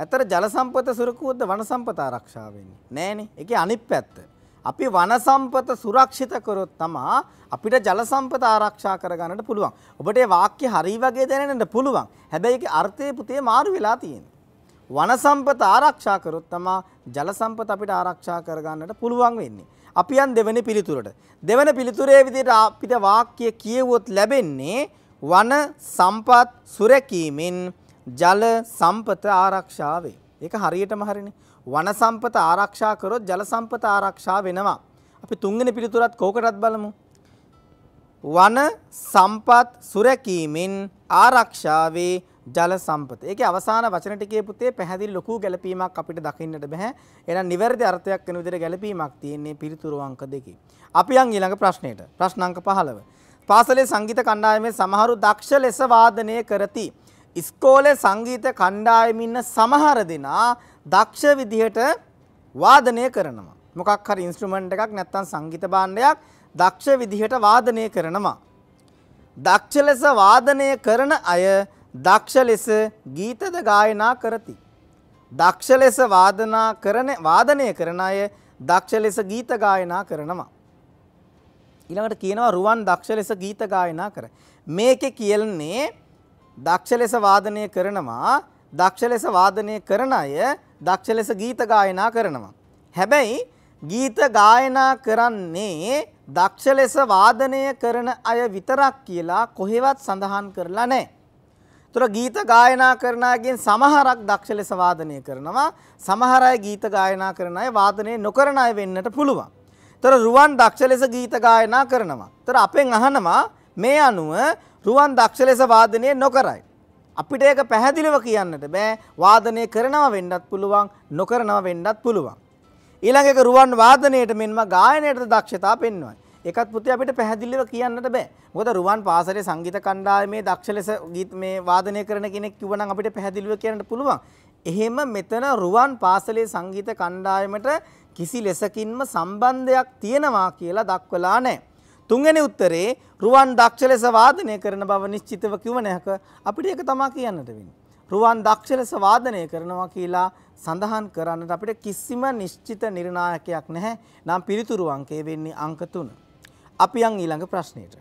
ඇතර ජල සම්පත සුරකුවද්ද වන සම්පත ආරක්ෂා වෙන්නේ. නෑනේ. ඒකේ අනිත් පැත්ත. අපි වන සම්පත සුරක්ෂිත කරොත් තමා අපිට ජල සම්පත ආරක්ෂා කරගන්නට පුළුවන්. ඔබට ඒ වාක්‍ය හරි වගේ දැනෙන්නට පුළුවන්. හැබැයි ඒකේ අර්ථය පුතේ මාරු වෙලා තියෙනවා. වන සම්පත ආරක්ෂා කරොත් තමා ජල සම්පත අපිට ආරක්ෂා කරගන්නට පුළුවන් වෙන්නේ. අපි යන් දෙවෙනි පිළිතුරට. දෙවෙනි පිළිතුරේ විදිහට අපිට වාක්‍ය කියවුවොත් ලැබෙන්නේ වන සම්පත් සුරැකීමෙන් ජල සම්පත ආරක්ෂාවේ. ඒක හරියටම හරිනේ. වන සම්පත ආරක්ෂා කරොත් ජල සම්පත ආරක්ෂා වෙනවා. අපි තුන්වෙනි පිළිතුරත් කෝකටත් බලමු. වන සම්පත් සුරැකීමෙන් ආරක්ෂාවේ ජල සම්පත. ඒකේ අවසාන වචන ටිකේ පුතේ පැහැදිලි ලොකු ගැළපීමක් අපිට දකින්නට බෑ. එහෙනම් නිවැරදි අර්ථයක් වෙන විදිහට ගැළපීමක් තියෙන්නේ පිළිතුරු අංක දෙකේ. අපි යන් ඊළඟ ප්‍රශ්නෙට. ප්‍රශ්න අංක 15. පාසලේ සංගීත කණ්ඩායමේ සමහරු දක්ෂ ලෙස වාදනය කරති. ඉස්කෝලේ සංගීත කණ්ඩායමින් සමහර දෙනා දක්ෂ විදිහට වාදනය කරනවා. මොකක් හරි ඉන්ස්ට්‍රුමන්ට් එකක් නැත්නම් සංගීත භාණ්ඩයක් දක්ෂ විදිහට වාදනය කරනවා. දක්ෂ ලෙස වාදනය කරන අය දක්ෂ ලෙස ගීතද ගායනා කරති. දක්ෂ ලෙස වාදනා කරන වාදනය කරන අය දක්ෂ ලෙස ගීත ගායනා කරනවා. ඊළඟට කියනවා රුවන් දක්ෂ ලෙස ගීත ගායනා කර. මේකේ කියන්නේ දක්ෂ ලෙස වාදනය කරනවා දක්ෂ ලෙස වාදනය කරන අය දක්ෂ ලෙස ගීත ගායනා කරනවා. හැබැයි ගීත ගායනා කරන්නේ දක්ෂ ලෙස වාදනය කරන අය විතරක් කියලා කොහෙවත් සඳහන් කරලා නැහැ. ඒතර ගීත ගායනා කරන අයගෙන් සමහරක් දක්ෂ ලෙස වාදනය කරනවා, සමහර අය ගීත ගායනා කරන අය වාදනය නොකරන අය වෙන්නට පුළුවන්. ඒතර රුවන් දක්ෂ ලෙස ගීත ගායනා කරනවා. ඒතර අපෙන් අහනවා මේ අනුව රුවන් දක්ෂ ලෙස වාදනය නොකරයි. අපිට ඒක පැහැදිලිව කියන්නට බෑ වාදනය කරනවා වෙන්නත් පුළුවන් නොකරනවා වෙන්නත් පුළුවන්. ඊළඟ එක රුවන් වාදනයට මෙන්ම ගායනයට දක්ෂතා පෙන්වයි. ඒකත් පුතේ අපිට පැහැදිලිව කියන්නට බෑ. මොකද රුවන් පාසලේ සංගීත කණ්ඩායමේ දක්ෂ ලෙස ගීත මේ වාදනය කරන කෙනෙක් කිව්වනම් අපිට පැහැදිලිව කියන්න පුළුවන්. එහෙම මෙතන රුවන් පාසලේ සංගීත කණ්ඩායමට කිසි ලෙසකින්ම සම්බන්ධයක් තියෙනවා කියලා දක්වලා නැහැ. තුන්වෙනි උත්තරේ රුවන් දක්ෂ ලෙස වාදනය කරන බව නිශ්චිතව කිව නැහැක අපිට ඒක තමා කියන්නට වෙන්නේ. රුවන් දක්ෂ ලෙස වාදනය කරනවා කියලා සඳහන් කරන්නට අපිට කිසිම නිශ්චිත නිර්ණායකයක් නැහැ. නම් පිළිතුරු අංකය වෙන්නේ අංක 3. අපි යන් ඊළඟ ප්‍රශ්නෙට.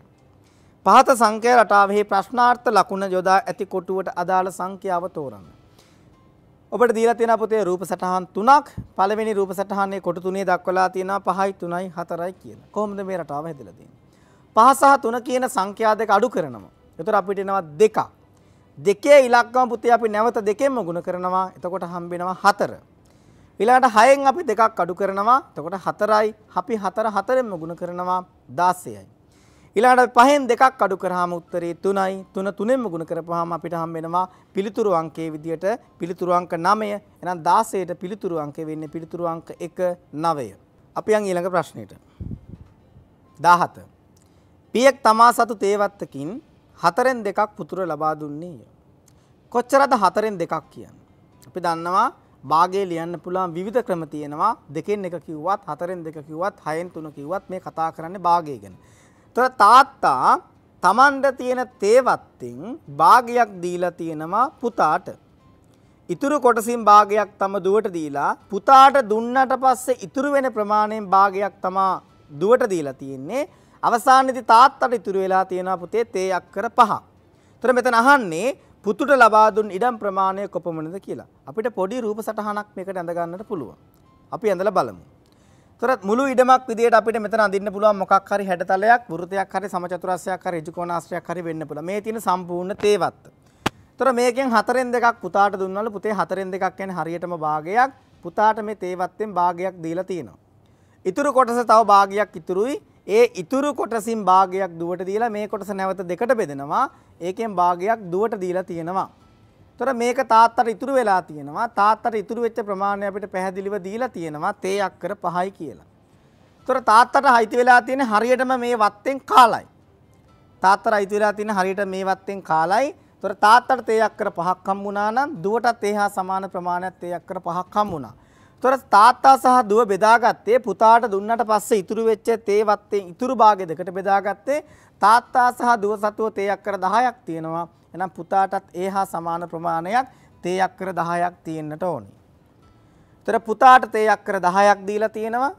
පහත සංඛ්‍යා රටාවෙහි ප්‍රශ්නාර්ථ ලකුණ යොදා ඇති කොටුවට අදාළ සංඛ්‍යාව තෝරන්න. ඔබට දීලා තියෙන පොතේ රූප සටහන් තුනක් පළවෙනි රූප සටහනේ කොට තුනේ දක්වලා තියෙනවා 5යි 3යි 4යි කියලා. කොහොමද මේ රටාව හැදලා තියෙන්නේ? 5 සහ 3 කියන සංඛ්‍යා දෙක අඩු කරනවා. එතකොට අපිට එනවා දෙකක්. දෙකේ ඉලක්කම පුතේ අපි නැවත දෙකෙන්ම ගුණ කරනවා. එතකොට හම්බෙනවා 4. ඊළඟට 6ෙන් අපි දෙකක් අඩු කරනවා. එතකොට 4යි. අපි 4 4ෙන්ම ගුණ කරනවා 16යි. ඊළඟට පහෙන් දෙකක් අඩු කරාම උත්තරේ 3යි 3 තුනෙන්ම ගුණ කරපුවාම අපිට හම් වෙනවා පිළිතුරු අංකයේ විදියට පිළිතුරු අංක 9 එහෙනම් 16ට පිළිතුරු අංකය වෙන්නේ පිළිතුරු අංක 1 9. අපි යන් ඊළඟ ප්‍රශ්නෙට. 17. පියෙක් තමා සතු තේවත්තකින් හතරෙන් දෙකක් පුතුර ලබා දුන්නේය. කොච්චරද හතරෙන් දෙකක් කියන්නේ? අපි දන්නවා භාගය ලියන්න පුළුවන් විවිධ ක්‍රම තියෙනවා දෙකෙන් එක කිව්වත් හතරෙන් දෙක කිව්වත් හයෙන් තුන කිව්වත් මේ කතා කරන්නේ භාගය ගැන. තොර තාත්තා තමන්ට තියෙන තේවත්තින් භාගයක් දීලා තියෙනවා පුතාට. ඉතුරු කොටසින් භාගයක් තම දුවට දීලා පුතාට දුන්නට පස්සේ ඉතුරු වෙන ප්‍රමාණයෙන් භාගයක් තමා දුවට දීලා තියෙන්නේ. අවසානයේදී තාත්තට ඉතුරු වෙලා තියෙනවා පුතේ තේ අක්කර පහ. ඒතර මෙතන අහන්නේ පුතුට ලබා දුන් ඉඩම් ප්‍රමාණය කොපමණද කියලා. අපිට පොඩි රූප සටහනක් මේකට ඇඳ ගන්නට පුළුවන්. අපි ඇඳලා බලමු. තොරත් මුළු ඉඩමක් විදිහට අපිට මෙතන අඳින්න පුළුවන් මොකක් හරි හැඩතලයක්, වෘතයක් හරි සමචතුරස්‍රයක් හරි ඍජුකෝණාශ්‍රයක් හරි වෙන්න පුළුවන්. මේ තියෙන සම්පූර්ණ තේවත්ත. තොර මේකෙන් හතරෙන් දෙකක් පුතාට දුන්නාලු පුතේ හතරෙන් දෙකක් කියන්නේ හරියටම භාගයක්. පුතාට මේ තේවත්තෙන් භාගයක් දීලා තියෙනවා. ඉතුරු කොටස තව භාගයක් ඉතුරුයි. ඒ ඉතුරු කොටසින් භාගයක් දුවට දීලා මේ කොටස නැවත දෙකට බෙදෙනවා. ඒකෙන් භාගයක් දුවට දීලා තියෙනවා. තොර මේක තාත්තට ඉතුරු වෙලා තියෙනවා තාත්තට ඉතුරු වෙච්ච ප්‍රමාණය අපිට පැහැදිලිව දීලා තියෙනවා තේ අක්කර 5යි කියලා. තොර තාත්තට හයිති වෙලා තියෙන හරියටම මේ වත්තෙන් කාලයි. තාත්තට හයිති වෙලා තියෙන හරියට මේ වත්තෙන් කාලයි. තොර තාත්තට තේ අක්කර 5ක් හම්බුණා නම් දුවටත් ඒ හා සමාන ප්‍රමාණයක් තේ අක්කර 5ක් හම්බුණා. තොර තාත්තා සහ දුව බෙදාගත්තේ පුතාට දුන්නට පස්සේ ඉතුරු වෙච්ච තේ වත්තෙන් ඉතුරු භාගය දෙකට බෙදාගත්තේ තාත්තා සහ දුව සතුව තේයක් කර 10ක් තියෙනවා. එහෙනම් පුතාටත් ඒ හා සමාන ප්‍රමාණයක් තේයක් කර 10ක් තියෙන්නට ඕනි. ඒතර පුතාට තේයක් කර 10ක් දීලා තියෙනවා.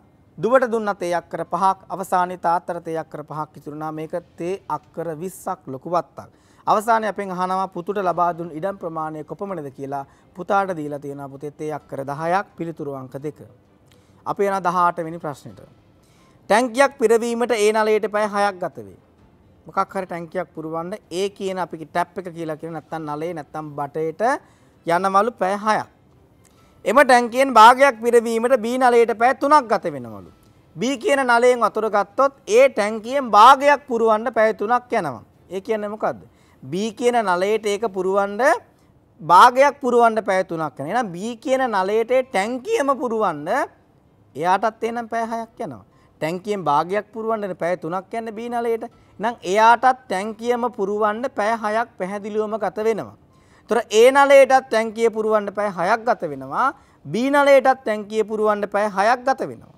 දුවට දුන්න තේයක් කර 5ක් අවසානයේ තාත්තට තේයක් කර 5ක් ඉතුරු වුණා. මේක තේ අක්කර 20ක් ලොකු වත්තක්. අවසානයේ අපෙන් අහනවා පුතුට ලබා දුන් ඉඩම් ප්‍රමාණය කොපමණද කියලා පුතාට දීලා තියෙනවා පුතෙත් ඒ අක්කර 10ක් පිළිතුරු අංක 2. අපි යන 18 වෙනි ප්‍රශ්නෙට. ටැංකියක් පිරවීමට ඒ නලයට පැය 6ක් ගත වේ. මොකක් හරි ටැංකියක් පුරවන්න ඒ කියන අපි ටැප් එක කියලා කියන නැත්නම් නලේ නැත්නම් බටේට යනවලු පැය 6ක්. එම ටැංකියෙන් භාගයක් පිරවීමට B නලයට පැය 3ක් ගත වෙනවලු. B කියන නලයෙන් වතුර ගත්තොත් ඒ ටැංකියෙන් භාගයක් පුරවන්න පැය 3ක් යනවා. ඒ කියන්නේ මොකද්ද? B කියන නලයට ඒක පුරවන්න භාගයක් පුරවන්න පැය 3ක් යනවා. එහෙනම් B කියන නලයට ටැංකියම පුරවන්න එයාටත් එනම් පැය 6ක් යනවා. ටැංකියෙන් භාගයක් පුරවන්න පැය 3ක් යන්නේ B නලයට. එහෙනම් එයාටත් ටැංකියම පුරවන්න පැය 6ක් පැහැදිලිවම ගත වෙනවා. ඒතර A නලයටත් ටැංකිය පුරවන්න පැය 6ක් ගත වෙනවා. B නලයටත් ටැංකිය පුරවන්න පැය 6ක් ගත වෙනවා.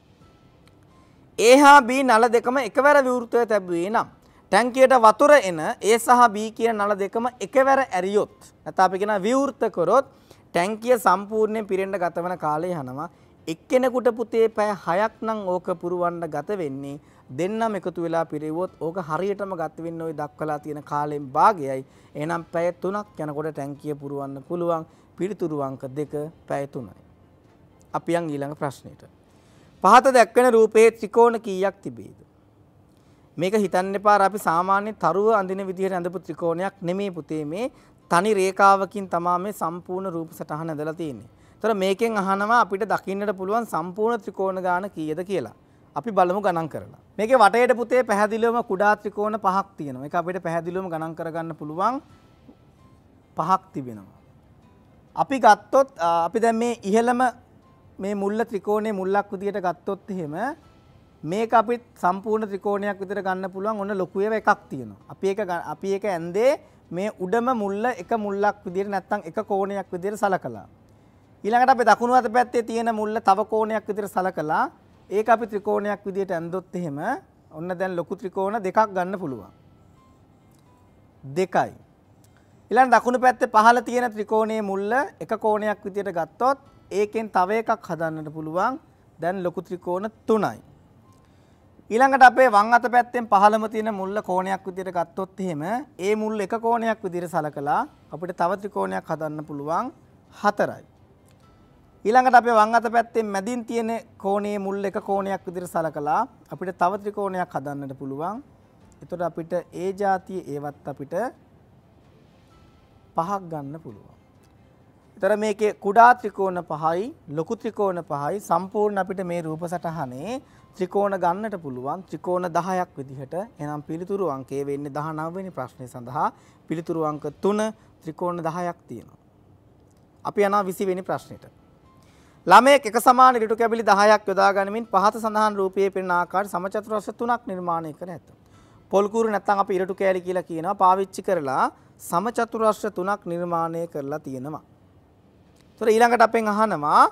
A හා B නල දෙකම එකවර විවෘතව තැබුවේ නම් ටැංකියට වතුර එන ඒ සහ B කියන නල දෙකම එකවර ඇරියොත් නැත්නම් අපි කියන විවෘත කරොත් ටැංකිය සම්පූර්ණයෙන් පිරෙන්න ගත වෙන කාලය යනවා එක්කෙනෙකුට පුතේ පැය 6ක් නම් ඕක පුරවන්න ගත වෙන්නේ දෙන්නම එකතු වෙලා පිරෙවුවොත් ඕක හරියටම ගත වෙන්න ওই දක්වලා තියෙන කාලෙන් භාගයයි එහෙනම් පැය 3ක් යනකොට ටැංකිය පුරවන්න පුළුවන් පිළිතුරු අංක 2 පැය 3යි අපි යන් ඊළඟ ප්‍රශ්නෙට පහත දැක්වෙන රූපයේ ත්‍රිකෝණ කීයක් තිබේද මේක හිතන්න එපා අපි සාමාන්‍ය තරුව අඳින විදිහට ඇඳපු ත්‍රිකෝණයක් නෙමේ පුතේ මේ තනි රේඛාවකින් තමයි මේ සම්පූර්ණ රූප සටහන ඇඳලා තියෙන්නේ. ඒතර මේකෙන් අහනවා අපිට දකින්නට පුළුවන් සම්පූර්ණ ත්‍රිකෝණ ගාන කීයද කියලා. අපි බලමු ගණන් කරලා. මේකේ වටයට පුතේ පැහැදිලිවම කුඩා ත්‍රිකෝණ පහක් තියෙනවා. ඒක අපිට පැහැදිලිවම ගණන් කරගන්න පුළුවන් පහක් තිබෙනවා. අපි ගත්තොත් අපි දැන් මේ ඉහළම මේ මුල්ල ත්‍රිකෝණයේ මුල්ලක් විදියට ගත්තොත් එහෙම මේක අපිත් සම්පූර්ණ ත්‍රිකෝණයක් විතර ගන්න පුළුවන් ඔන්න ලොකු ඒවා එකක් තියෙනවා. අපි ඒක අපි ඒක ඇන්දේ මේ උඩම මුල්ල එක මුල්ලක් විදියට නැත්නම් එක කෝණයක් විදියට සලකලා. ඊළඟට අපි දකුණු අත පැත්තේ තියෙන මුල්ල තව කෝණයක් විදියට සලකලා ඒක අපි ත්‍රිකෝණයක් විදියට ඇන්දොත් එහෙම ඔන්න දැන් ලොකු ත්‍රිකෝණ දෙකක් ගන්න පුළුවන්. දෙකයි. ඊළඟ දකුණු පැත්තේ පහළ තියෙන ත්‍රිකෝණයේ මුල්ල එක කෝණයක් විදියට ගත්තොත් ඒකෙන් තව එකක් හදන්නට පුළුවන්. දැන් ලොකු ත්‍රිකෝණ තුනයි. ඊළඟට අපේ වම් අත පැත්තෙන් පහළම තියෙන මුල්ල කෝණයක් විදිහට ගත්තොත් එහෙම ඒ මුල් එක කෝණයක් විදිහට සලකලා අපිට තව ත්‍රිකෝණයක් හදන්න පුළුවන් 4යි. ඊළඟට අපේ වම් අත පැත්තෙන් මැදින් තියෙන කෝණයේ මුල් එක කෝණයක් විදිහට සලකලා අපිට තව ත්‍රිකෝණයක් හදන්නට පුළුවන්. එතකොට අපිට ඒ જાතිය ඒවත් අපිට පහක් ගන්න පුළුවන්. එතර මේකේ කුඩා ත්‍රිකෝණ පහයි ලොකු ත්‍රිකෝණ පහයි සම්පූර්ණ අපිට මේ රූප සටහනේ ත්‍රිකෝණ ගන්නට පුළුවන් ත්‍රිකෝණ 10ක් විදිහට එනම් පිළිතුරු අංකය වෙන්නේ 19 වෙනි ප්‍රශ්නය සඳහා පිළිතුරු අංක 3 ත්‍රිකෝණ 10ක් තියෙනවා. අපි යනවා 20 වෙනි ප්‍රශ්නෙට. ළමයෙක් එක සමාන ඍටු කැබිලි 10ක් යොදා ගනිමින් පහත සඳහන් රූපයේ පෙනෙන ආකාර සමචතුරස්‍ර තුනක් නිර්මාණය කර ඇත. පොල්කූරු නැත්නම් අපි ඉරටු කෑලි කියලා කියනවා පාවිච්චි කරලා සමචතුරස්‍ර තුනක් නිර්මාණය කරලා තියෙනවා. ඒතර ඊළඟට අපෙන් අහනවා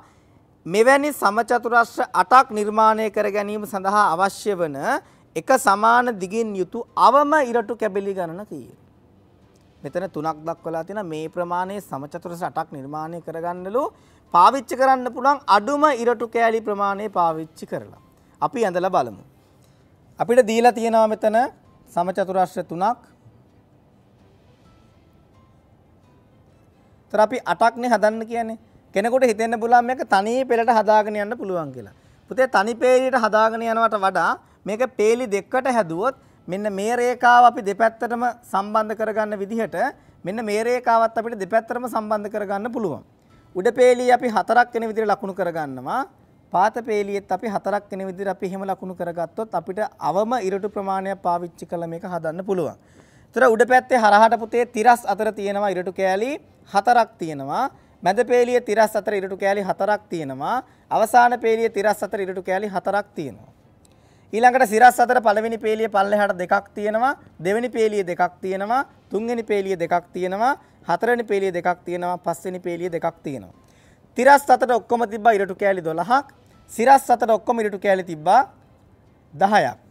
මෙවැනි සමචතුරස්‍ර 8ක් නිර්මාණය කර ගැනීම සඳහා අවශ්‍ය වන එක සමාන දිගින් යුතු අවම ඉරටු කැබිලි ගණන කීය? මෙතන තුනක් දක්වලා තියෙනවා මේ ප්‍රමාණයේ සමචතුරස්‍ර 8ක් නිර්මාණය කරගන්නලු පාවිච්චි කරන්න පුළුවන් අඩුම ඉරටු කෑලි ප්‍රමාණය පාවිච්චි කරලා. අපි ඇඳලා බලමු. අපිට දීලා තියෙනවා මෙතන සමචතුරස්‍ර 3ක් තර අපි 8ක්නේ හදන්න කියන්නේ කෙනෙකුට හිතෙන්න පුළුවන් මේක තනියේ පෙළට හදාගෙන යන්න පුළුවන් කියලා. පුතේ තනි පේලියට හදාගෙන යනවට වඩා මේක පේලි දෙකකට හැදුවොත් මෙන්න මේ රේඛාව අපි දෙපැත්තටම සම්බන්ධ කරගන්න විදිහට මෙන්න මේ රේඛාවත් අපිට දෙපැත්තටම සම්බන්ධ කරගන්න පුළුවන්. උඩ පේලිය අපි හතරක් වෙන විදිහට ලකුණු කරගන්නවා. පාත පේලියෙත් අපි හතරක් වෙන විදිහට අපි එහෙම ලකුණු කරගත්තොත් අපිට අවම ඉරටු ප්‍රමාණයක් පාවිච්චි කරලා මේක හදන්න පුළුවන්. ඒතර උඩ පැත්තේ හරහට පුතේ තිරස් අතර තියෙනවා ඉරටු කෑලි හතරක් තියෙනවා. මැද පේලිය 34 ඉරටු කෑලි 4ක් තියෙනවා. අවසාන පේලිය 34 ඉරටු කෑලි 4ක් තියෙනවා. ඊළඟට සිරස් අතර පළවෙනි පේලිය පල්ලෙහාට දෙකක් තියෙනවා. දෙවෙනි පේලිය දෙකක් තියෙනවා. තුන්වෙනි පේලිය දෙකක් තියෙනවා. හතරවෙනි පේලිය දෙකක් තියෙනවා. පස්වෙනි පේලිය දෙකක් තියෙනවා. 37ට ඔක්කොම තිබ්බා ඉරටු කෑලි 12ක්. සිරස් අතර ඔක්කොම ඉරටු කෑලි තිබ්බා 10ක්.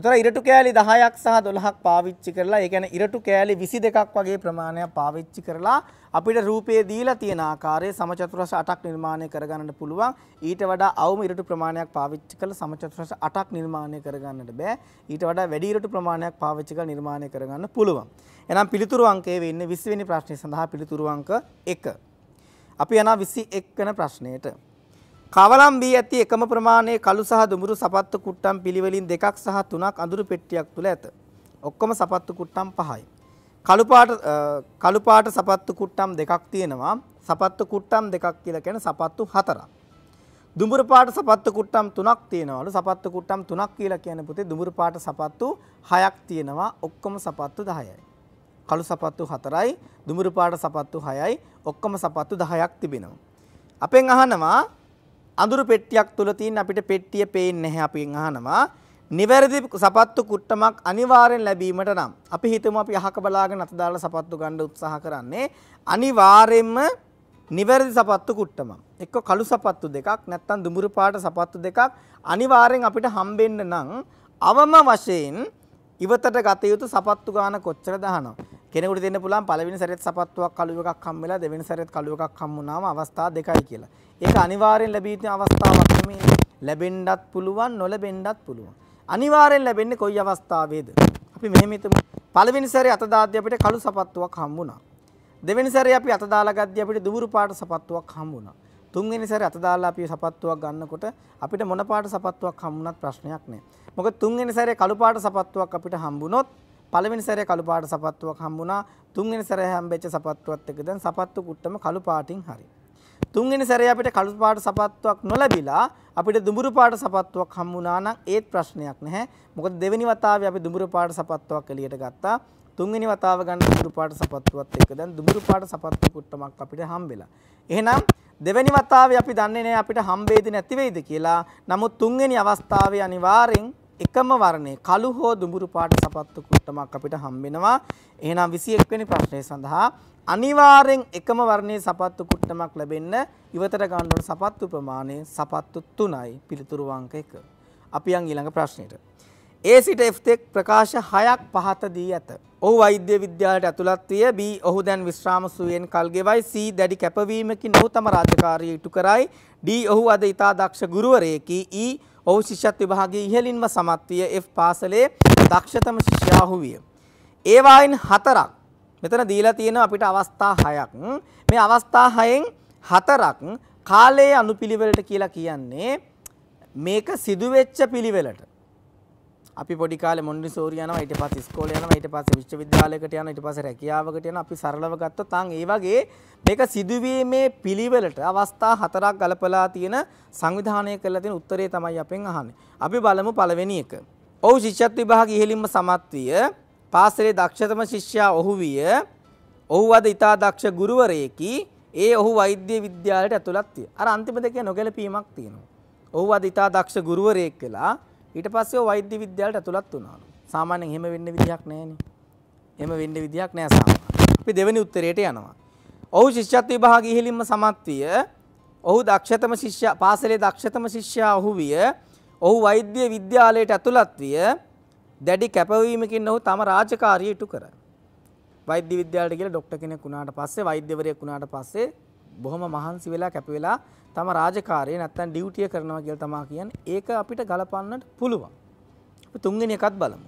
එතොර ඉරටු කෑලි දහයක් සහ දොළහක් පාවිච්චි කරලා ඒ ගැන ඉරටු කෑලි විසි දෙකක් වගේ ප්‍රමාණයක් පාවිච්චි කරලා අපිට රූපයේ දීලා තියෙන ආකාරයේ සමචතුරස් අටක් නිර්මාණය කරගන්නට පුළුවන් ඊට වඩා අවම ඉරටු ප්‍රමාණයක් පාවිච්චි කරලා සමචතුරස් අටක් නිර්මාණය කරගන්නට බෑ ඊට වඩා වැඩි ඉරටු ප්‍රමාණයක් පාවිච්චි කරලා නිර්මාණය කරගන්න පුළුවන් එහෙනම් පිළිතුරු අංකයේ වෙන්නේ 20 වෙනි ප්‍රශ්නය සඳහා පිළිතුරු අංක 1 අපි යනවා 21 වෙනි ප්‍රශ්නයට කවලම් වී ඇති එකම ප්‍රමාණයේ කළු සහ දුඹුරු සපත්තු කුට්ටම් පිළිවෙලින් දෙකක් සහ තුනක් අඳුරු පෙට්ටියක් තුල ඇත. ඔක්කොම සපත්තු කුට්ටම් පහයි. කළු පාට කළු පාට සපත්තු කුට්ටම් දෙකක් තියෙනවා. සපත්තු කුට්ටම් දෙකක් කියලා කියන්නේ සපත්තු හතරක්. දුඹුරු පාට සපත්තු කුට්ටම් තුනක් තියෙනවලු. සපත්තු කුට්ටම් තුනක් කියලා කියන්නේ පුතේ දුඹුරු පාට සපත්තු හයක් තියෙනවා. ඔක්කොම සපත්තු 10යි. කළු සපත්තු 4යි, දුඹුරු පාට සපත්තු 6යි, ඔක්කොම සපත්තු 10ක් තිබෙනවා. අපෙන් අහනවා අඳුරු පෙට්ටියක් තුල තියෙන අපිට පෙට්ටිය පේන්නේ නැහැ අපි අහනවා. නිවැරදි සපත්තු කුට්ටමක් අනිවාර්යෙන් ලැබීමට නම් අපි හිතමු අපි අහක බලාගෙන අත දාලා සපත්තු ගන්න උත්සාහ කරන්නේ අනිවාර්යෙන්ම නිවැරදි සපත්තු කුට්ටමක්. එක්ක කළු සපත්තු දෙකක් නැත්නම් දුඹුරු පාට සපත්තු දෙකක් අනිවාර්යෙන් අපිට හම්බෙන්න නම් අවම වශයෙන් ඉවතට ගත යුතු සපත්තු ගාන කොච්චරද අහනවා. කෙනෙකුට දෙන්න පුළුවන් පළවෙනි සැරේත් සපත්තුවක් කළු එකක් හම් වෙලා දෙවෙනි සැරේත් කළු එකක් හම් වුණාම අවස්ථා දෙකයි කියලා. ඒක අනිවාර්යෙන් ලැබී තියෙන අවස්ථාවක් නෙමෙයි. ලැබෙන්නත් පුළුවන් නොලැබෙන්නත් පුළුවන්. අනිවාර්යෙන් ලැබෙන්නේ කොයි අවස්ථාවේද? අපි මෙහෙම හිතමු. පළවෙනි සැරේ අත දාද්දී අපිට කළු සපත්තුවක් හම් වුණා. දෙවෙනි සැරේ අපි අත දාලා ගද්දී අපිට දුඹුරු පාට සපත්තුවක් හම් වුණා. තුන්වෙනි සැරේ අත දාලා අපි සපත්තුවක් ගන්නකොට අපිට මොන පාට සපත්තුවක් හම්ුණත් ප්‍රශ්නයක් නෑ. මොකද තුන්වෙනි සැරේ කළු පාට සපත්තුවක් අපිට හම්බුනොත් පළවෙනි සැරේ කළු පාට සපත්තුවක් හම්බුණා. තුන්වෙනි සැරේ හම්බෙච්ච සපත්තුවත් එක්ක දැන් සපත්තු කුට්ටම කළු පාටින් හරි. තුන්වෙනි සැරේ අපිට කළු පාට සපත්තුවක් නොලැබිලා අපිට දුඹුරු පාට සපත්තුවක් හම්බුණා නම් ඒත් ප්‍රශ්නයක් නැහැ. මොකද දෙවෙනි වතාවේ අපි දුඹුරු පාට සපත්තුවක් එළියට ගත්තා. තුන්වෙනි වතාව ගන්න දුඹුරු පාට සපත්තුවත් එක්ක දැන් දුඹුරු පාට සපත්තු කුට්ටමක් අපිට හම්බෙලා. එහෙනම් දෙවෙනි වතාවේ අපි දන්නේ නැහැ අපිට හම්බෙයිද නැති වෙයිද කියලා. නමුත් තුන්වෙනි අවස්ථාවේ අනිවාර්යෙන් එකම වර්ණයේ කළු හෝ දුඹුරු පාට සපත්තු කුට්ටමක් අපිට හම්බෙනවා. එහෙනම් 21 වෙනි ප්‍රශ්නය සඳහා අනිවාර්යෙන් එකම වර්ණයේ සපත්තු කුට්ටමක් ලැබෙන්න ඉවතට ගන්න ඕන සපත්තු ප්‍රමාණය සපත්තු 3යි පිළිතුරු අංක 1. අපි යන් ඊළඟ ප්‍රශ්නෙට. A සිට F තෙක් ප්‍රකාශ 6ක් පහත දී ඇත. ඔහු වෛද්‍ය විද්‍යාලයට ඇතුළත් විය. B ඔහු දැන් විශ්‍රාම සුවයෙන් කල් ගෙවයි. C දැඩි කැපවීමකින් ඔහු තම රාජකාරිය ඉටු කරයි. D ඔහු අද ඉතා දක්ෂ ගුරුවරයෙකි. E ඔහු ශිෂ්‍යත් විභාගයේ ඉහළින්ම සමත් විය F පාසලේ දක්ෂතම ශිෂ්‍යයාහු විය. ඒ වයින් හතරක් මෙතන දීලා තියෙන අපිට අවස්ථා හයක්. මේ අවස්ථා හයෙන් හතරක් කාලයේ අනුපිළිවෙලට කියලා කියන්නේ මේක සිදුවෙච්ච පිළිවෙලට අපි පොඩි කාලේ මොන්ටිසෝරි යනවා ඊට පස්සේ ඉස්කෝලේ යනවා ඊට පස්සේ විශ්වවිද්‍යාලයකට යනවා ඊට පස්සේ රැකියාවකට යනවා අපි සරලව ගත්තොත් ආන් ඒ වගේ මේක සිදුවීමේ පිළිවෙලට අවස්ථා හතරක් ගලපලා තියෙන සංවිධානය කරලා තියෙන උත්තරේ තමයි අපෙන් අහන්නේ. අපි බලමු පළවෙනි එක. ඔහු ශිෂ්‍යත්ව විභාග ඉහළින්ම සමත් විය. පාසලේ දක්ෂතම ශිෂ්‍යයා ඔහු විය. ඔහු අද ඉතා දක්ෂ ගුරුවරයෙකි. ඒ ඔහු වෛද්‍ය විද්‍යාලයට ඇතුළත් විය. අර අන්තිම දෙකේ නොගැලපීමක් තියෙනවා. ඔහු අද ඉතා දක්ෂ ගුරුවරයෙක් වෙලා ඊට පස්සේ වෛද්‍ය විද්‍යාලයට ඇතුළත් වුණාලු. සාමාන්‍යයෙන් එහෙම වෙන්න විදිහක් නැහැනේ. එහෙම වෙන්න විදිහක් නැහැ සාමාන්‍යයෙන්. අපි දෙවෙනි උත්තරයට යනවා. ඔහු ශිෂ්‍යත්ව විභාග ඉහළින්ම සමත් විය. ඔහු දක්ෂතම ශිෂ්‍ය පාසලේ දක්ෂතම ශිෂ්‍යයා ඔහු විය. ඔහු වෛද්‍ය විද්‍යාලයට ඇතුළත් විය. දැඩි කැපවීමකින් ඔහු තම රාජකාරිය ඉටු කරයි. වෛද්‍ය විද්‍යාලයට කියලා ડોක්ටර් කෙනෙක් වුණාට පස්සේ වෛද්‍යවරයෙක් වුණාට පස්සේ බොහොම මහන්සි වෙලා කැප වෙලා තම රාජකාරය නැත්තම් ඩියුටිය කරනවා කියලා තමා කියන්නේ. ඒක අපිට ගලපන්නට පුළුවන්. අපි තුන්වෙනි එකත් බලමු.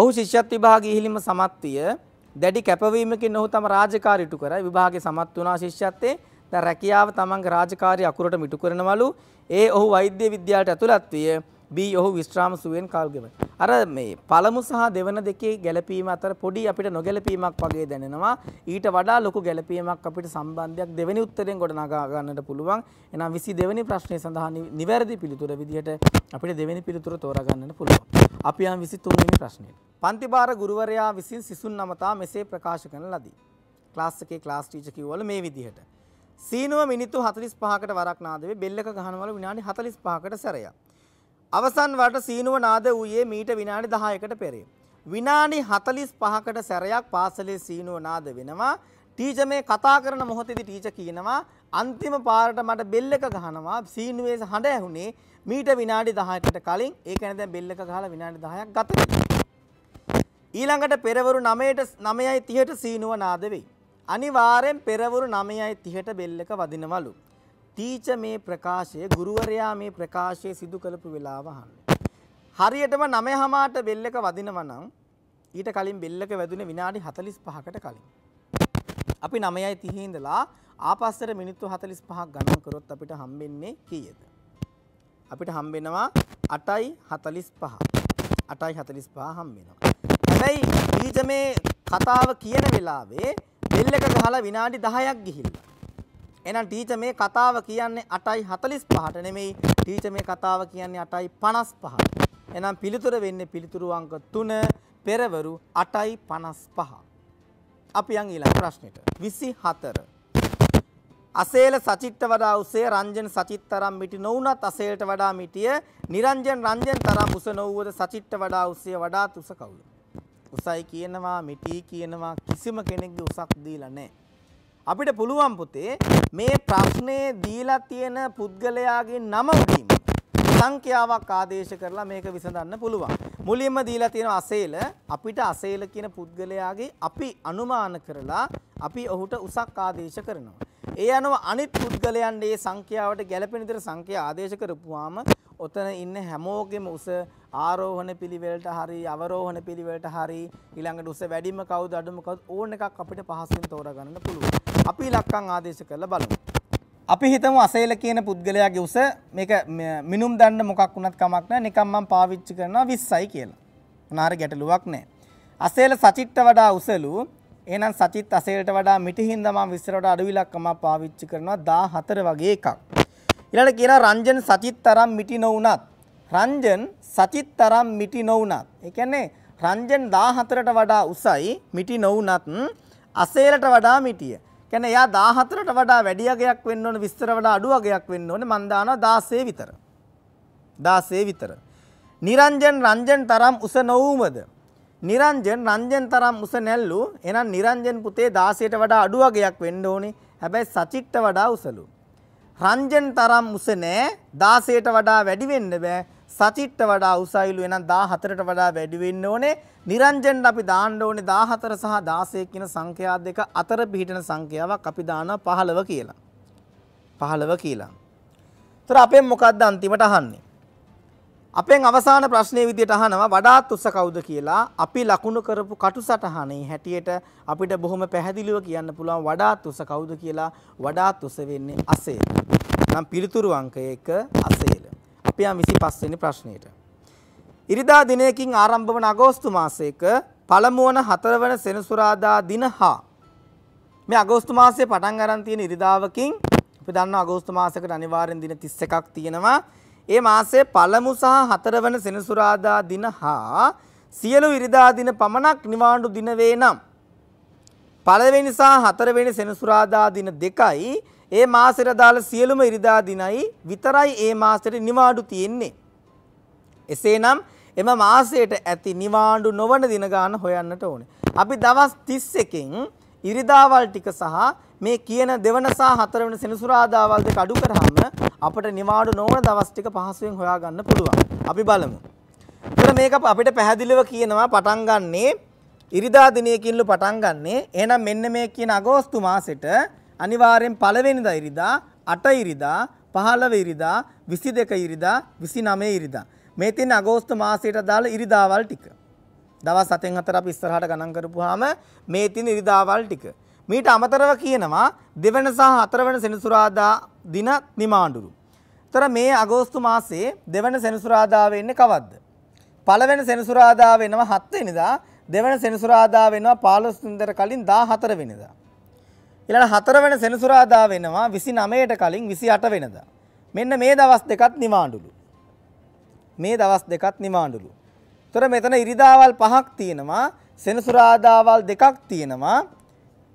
ඔහු ශිෂ්‍යත් විභාගයේ ඉහිලිම සමත්විය දැඩි කැපවීමකින් ඔහු තම රාජකාරී ඉටු කරයි. විභාගයේ සමත් වුණා ශිෂ්‍යත්වයේ දැන් රැකියාව තමන්ගේ රාජකාරී අකුරට මිටු කරනවලු. ඒ ඔහු වෛද්‍ය විද්‍යාලයට ඇතුළත් විය. B ඔහු විශ්‍රාම සුවෙන් කල් ගෙවයි. අර මේ පළමු සහ දෙවන දෙකේ ගැළපීම අතර පොඩි අපිට නොගැළපීමක් වගේ දැනෙනවා. ඊට වඩා ලොකු ගැළපීමක් අපිට සම්බන්ධයක් දෙවෙනි උත්තරයෙන් ගොඩනගා ගන්නට පුළුවන්. එහෙනම් 22වෙනි ප්‍රශ්නය සඳහා නිවැරදි පිළිතුර විදිහට අපිට දෙවෙනි පිළිතුර තෝරා ගන්නට පුළුවන්. අපි යන් 23 වෙනි ප්‍රශ්නයට. පන්තිභාර ගුරුවරයා විසින් සිසුන් නමතා මෙසේ ප්‍රකාශ කරන ලදී. ක්ලාස් එකේ ක්ලාස් ටීචර් කිව්වල මේ විදිහට. සීනුව මිනිත්තු 45කට වරක් නාද වේ බෙල්ලක ගහනවල විනාඩි 45කට සැරයක්. අවසන් වට සීනුව නාද වූයේ මීට විනාඩි 10කට පෙර. විනාඩි 45කට සැරයක් පාසලේ සීනුව නාද වෙනවා. ටීචර් මේ කතා කරන මොහොතේදී ටීචර් කියනවා අන්තිම පාරට මට බෙල් එක ගහනවා සීනුවේ හඬ ඇහුනේ මීට විනාඩි 10කට කලින්. ඒ කියන්නේ දැන් බෙල් එක ගහලා විනාඩි 10ක් ගත වෙනවා. ඊළඟට පෙරවරු 9ට 9:30ට සීනුව නාද වෙයි. අනිවාර්යෙන් පෙරවරු 9:30ට බෙල් එක වදිනවලු. ටීච මේ ප්‍රකාශය ගුරුවරයා මේ ප්‍රකාශය සිදු කළපු වෙලාව අහන්න. හරියටම 9 හමාට බෙල් එක වදිනවා නම් ඊට කලින් බෙල් එක වැදුනේ විනාඩි 45කට කලින්. අපි 9:30 ඉඳලා ආපස්සට මිනිත්තු 45ක් ගණන් කරොත් අපිට හම්බෙන්නේ කීයද? අපිට හම්බෙනවා 8:45. 8:45 හම්බෙනවා. හැබැයි ඊට මේ කතාව කියන වෙලාවේ බෙල් එක ගහලා විනාඩි 10ක් ගිහිල්ලා එහෙනම් ටීචර් මේ කතාව කියන්නේ 8:45ට නෙමෙයි ටීචර් මේ කතාව කියන්නේ 8:55ට. එහෙනම් පිළිතුර වෙන්නේ පිළිතුරු අංක 3 පෙරවරු 8:55. අපි යන් ඊළඟ ප්‍රශ්නෙට. 24 අසේල සචිත්ත වඩා උසේ රංජන සචිත් තරම් මිටි නොවුනත් අසේලට වඩා මිටිය නිරංජන රංජන තරම් උස නොවුවද සචිත්ත වඩා උසේ වඩාත් උස කවුද? උසයි කියනවා මිටි කියනවා කිසිම කෙනෙක්ගේ උසක් දීලා නැහැ. අපිට පුළුවන් පුතේ මේ ප්‍රශ්නේ දීලා තියෙන පුද්ගලයාගේ නම උකින් සංඛ්‍යාවක් ආදේශ කරලා මේක විසඳන්න පුළුවන්. මුලින්ම දීලා තියෙන අසේල අපිට අසේල කියන පුද්ගලයාගේ අපි අනුමාන කරලා අපි ඔහුට උසක් ආදේශ කරනවා. ඒ අනුව අනිත් පුද්ගලයන් මේ සංඛ්‍යාවට ගැළපෙන විදිහට සංඛ්‍යා ආදේශ කරපුවාම ඔතන ඉන්න හැමෝගෙම උස ආරෝහණ පිළිවෙලට හරි අවරෝහණ පිළිවෙලට හරි ඊළඟට උස වැඩිම කවුද අඩුම කවුද ඕන එකක් අපිට පහසුවෙන් තෝරා ගන්න පුළුවන්. අපි ඉලක්කම් ආදේශ කරලා බලමු. අපි හිතමු අසේල කියන පුද්ගලයාගේ උස මේක මිනුම් දන්න මොකක් වුණත් කමක් නැහැ නිකම් මම පාවිච්චි කරනවා 20යි කියලා. මොනාර ගැටලුවක් නැහැ. අසේල සචිත්ට වඩා උසලු. එහෙනම් සචිත් අසේලට වඩා මිටිහින්ද මම 20ට වඩා අඩු ඉලක්කම පාවිච්චි කරනවා 14 වගේ එකක්. ඊළඟට කියනවා රංජන් සචිත් තරම් මිටි නොවුනත් රංජන් සචිත් තරම් මිටි නොවුනත්. ඒ කියන්නේ රංජන් 14ට වඩා උසයි මිටි නොවුනත් අසේලට වඩා මිටිය. කියන්නේ එයා 14ට වඩා වැඩි අගයක් වෙන්න ඕන 20ට වඩා අඩු අගයක් වෙන්න ඕනේ මන් දානවා 16 විතර 16 විතර නිරංජන් රංජන් තරම් උස නොවුමද නිරංජන් රංජන් තරම් උස නැල්ලු එහෙනම් නිරංජන් පුතේ 16ට වඩා අඩු අගයක් වෙන්න ඕනේ හැබැයි සචිත්ට වඩා උසලු රංජන් තරම් උස නෑ 16ට වඩා වැඩි වෙන්න බෑ සචිට්ට වඩා උසයිලු එනම් 14ට වඩා වැඩි වෙන්න ඕනේ. නිරංජන අපි දාන්න ඕනේ 14 සහ 16 කියන සංඛ්‍යා දෙක අතර පිහිටන සංඛ්‍යාවක් අපි දානවා 15 කියලා. 15 කියලා. ඒතර අපෙන් මොකද්ද අන්තිමට අහන්නේ? අපෙන් අවසාන ප්‍රශ්නේ විදියට අහනවා වඩාත් උස කවුද කියලා. අපි ලකුණු කරපු කටු සටහනේ හැටියට අපිට බොහොම පැහැදිලිව කියන්න පුළුවන් වඩාත් උස කවුද කියලා. වඩාත් උස වෙන්නේ අසේ. නම් පිළිතුරු අංකය 1 අසේ. අපි යම් 25 වෙනි ප්‍රශ්නෙට. ඉරිදා දිනයකින් ආරම්භ වන අගෝස්තු මාසයක පළමු වන හතරවන සෙනසුරාදා දින හා මේ අගෝස්තු මාසයේ පටන් ගන්න තියෙන ඉරිදාවකින් අපි දන්නවා අගෝස්තු මාසයකට අනිවාර්යෙන් දින 31ක් තියෙනවා. ඒ මාසයේ පළමු සහ හතරවන සෙනසුරාදා දින හා සියලු ඉරිදා දින පමණක් නිවාඩු දින වේ නම් පළවෙනි සහ හතරවෙනි සෙනසුරාදා දින දෙකයි ඒ මාසෙට දාලා සියලුම ඉරිදා දිනයි විතරයි ඒ මාසෙට නිවාඩු තියෙන්නේ. එසේනම් එම මාසයට ඇති නිවාඩු නොවන දින ගන්න හොයන්නට ඕනේ. අපි දවස් 31කින් ඉරිදාවල් ටික සහ මේ කියන දෙවන සහ හතරවෙනි සෙනසුරාදාවල් දෙක අඩු කරාම අපිට නිවාඩු නොවන දවස් ටික පහසුවෙන් හොයාගන්න පුළුවන්. අපි බලමු. එතන මේක අපිට පැහැදිලිව කියනවා පටන් ගන්නේ ඉරිදා දිනයකින්ලු පටන් ගන්නේ. එහෙනම් මෙන්න මේ කියන අගෝස්තු මාසෙට අනිවාර්යෙන් පළවෙනිදා ඉරිදා අට ඉරිදා පහළව ඉරිදා විසි දෙක ඉරිදා විසි නමේ ඉරිදා. මේ තින් අගෝස්තු මාසයට දාල ඉරිදාවල් ටික. දවස් සතෙන් හතර අපි ඉස්සරහට ගණන් කරපුවාම මේ තින් ඉරිදාවල් ටික. මීට අමතරව කියනවා දෙවන සහ හතරවන සෙනසුරාදා දින නිමාඩුරු. තර මේ අගෝස්තු මාසේ දෙවන සෙනසුරාදා වෙන්නේ කවද්ද? පළවෙනි සෙනසුරාදා වෙනවා 7 වෙනිදා, දෙවන සෙනසුරාදා වෙනවා 15 වෙනිදා කලින් 14 වෙනිදා. ඊළඟ හතර වෙන සෙනසුරාදා වෙනවා 29ට කලින් 28 වෙනදා. මෙන්න මේ දවස් දෙකත් නිමාඩුලු. මේ දවස් දෙකත් නිමාඩුලු. තොර මෙතන ඉරිදාවල් පහක් තියෙනවා සෙනසුරාදාවල් දෙකක් තියෙනවා.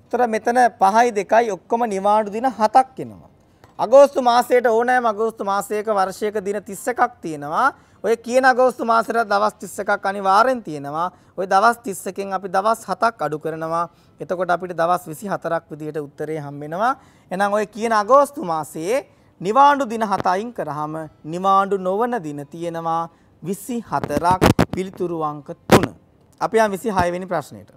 තොර මෙතන පහයි දෙකයි ඔක්කොම නිවාඩු දින හතක් එනවා. අගෝස්තු මාසයට ඕනෑම අගෝස්තු මාසයක වර්ෂයක දින 31ක් තියෙනවා. ඔය කියන අගෝස්තු මාසයට දවස් 31ක් අනිවාර්යෙන් තියෙනවා. ওই දවස් 30කින් අපි දවස් 7ක් අඩු කරනවා. එතකොට අපිට දවස් 24ක් විදිහට උත්තරේ හම්බෙනවා. එහෙනම් ඔය කියන අගෝස්තු මාසයේ නිවාඩු දින 7යින් කරාම නිවාඩු නොවන දින තියෙනවා 24ක් පිළිතුරු අංක 3. අපි යන් 26 වෙනි ප්‍රශ්නෙට.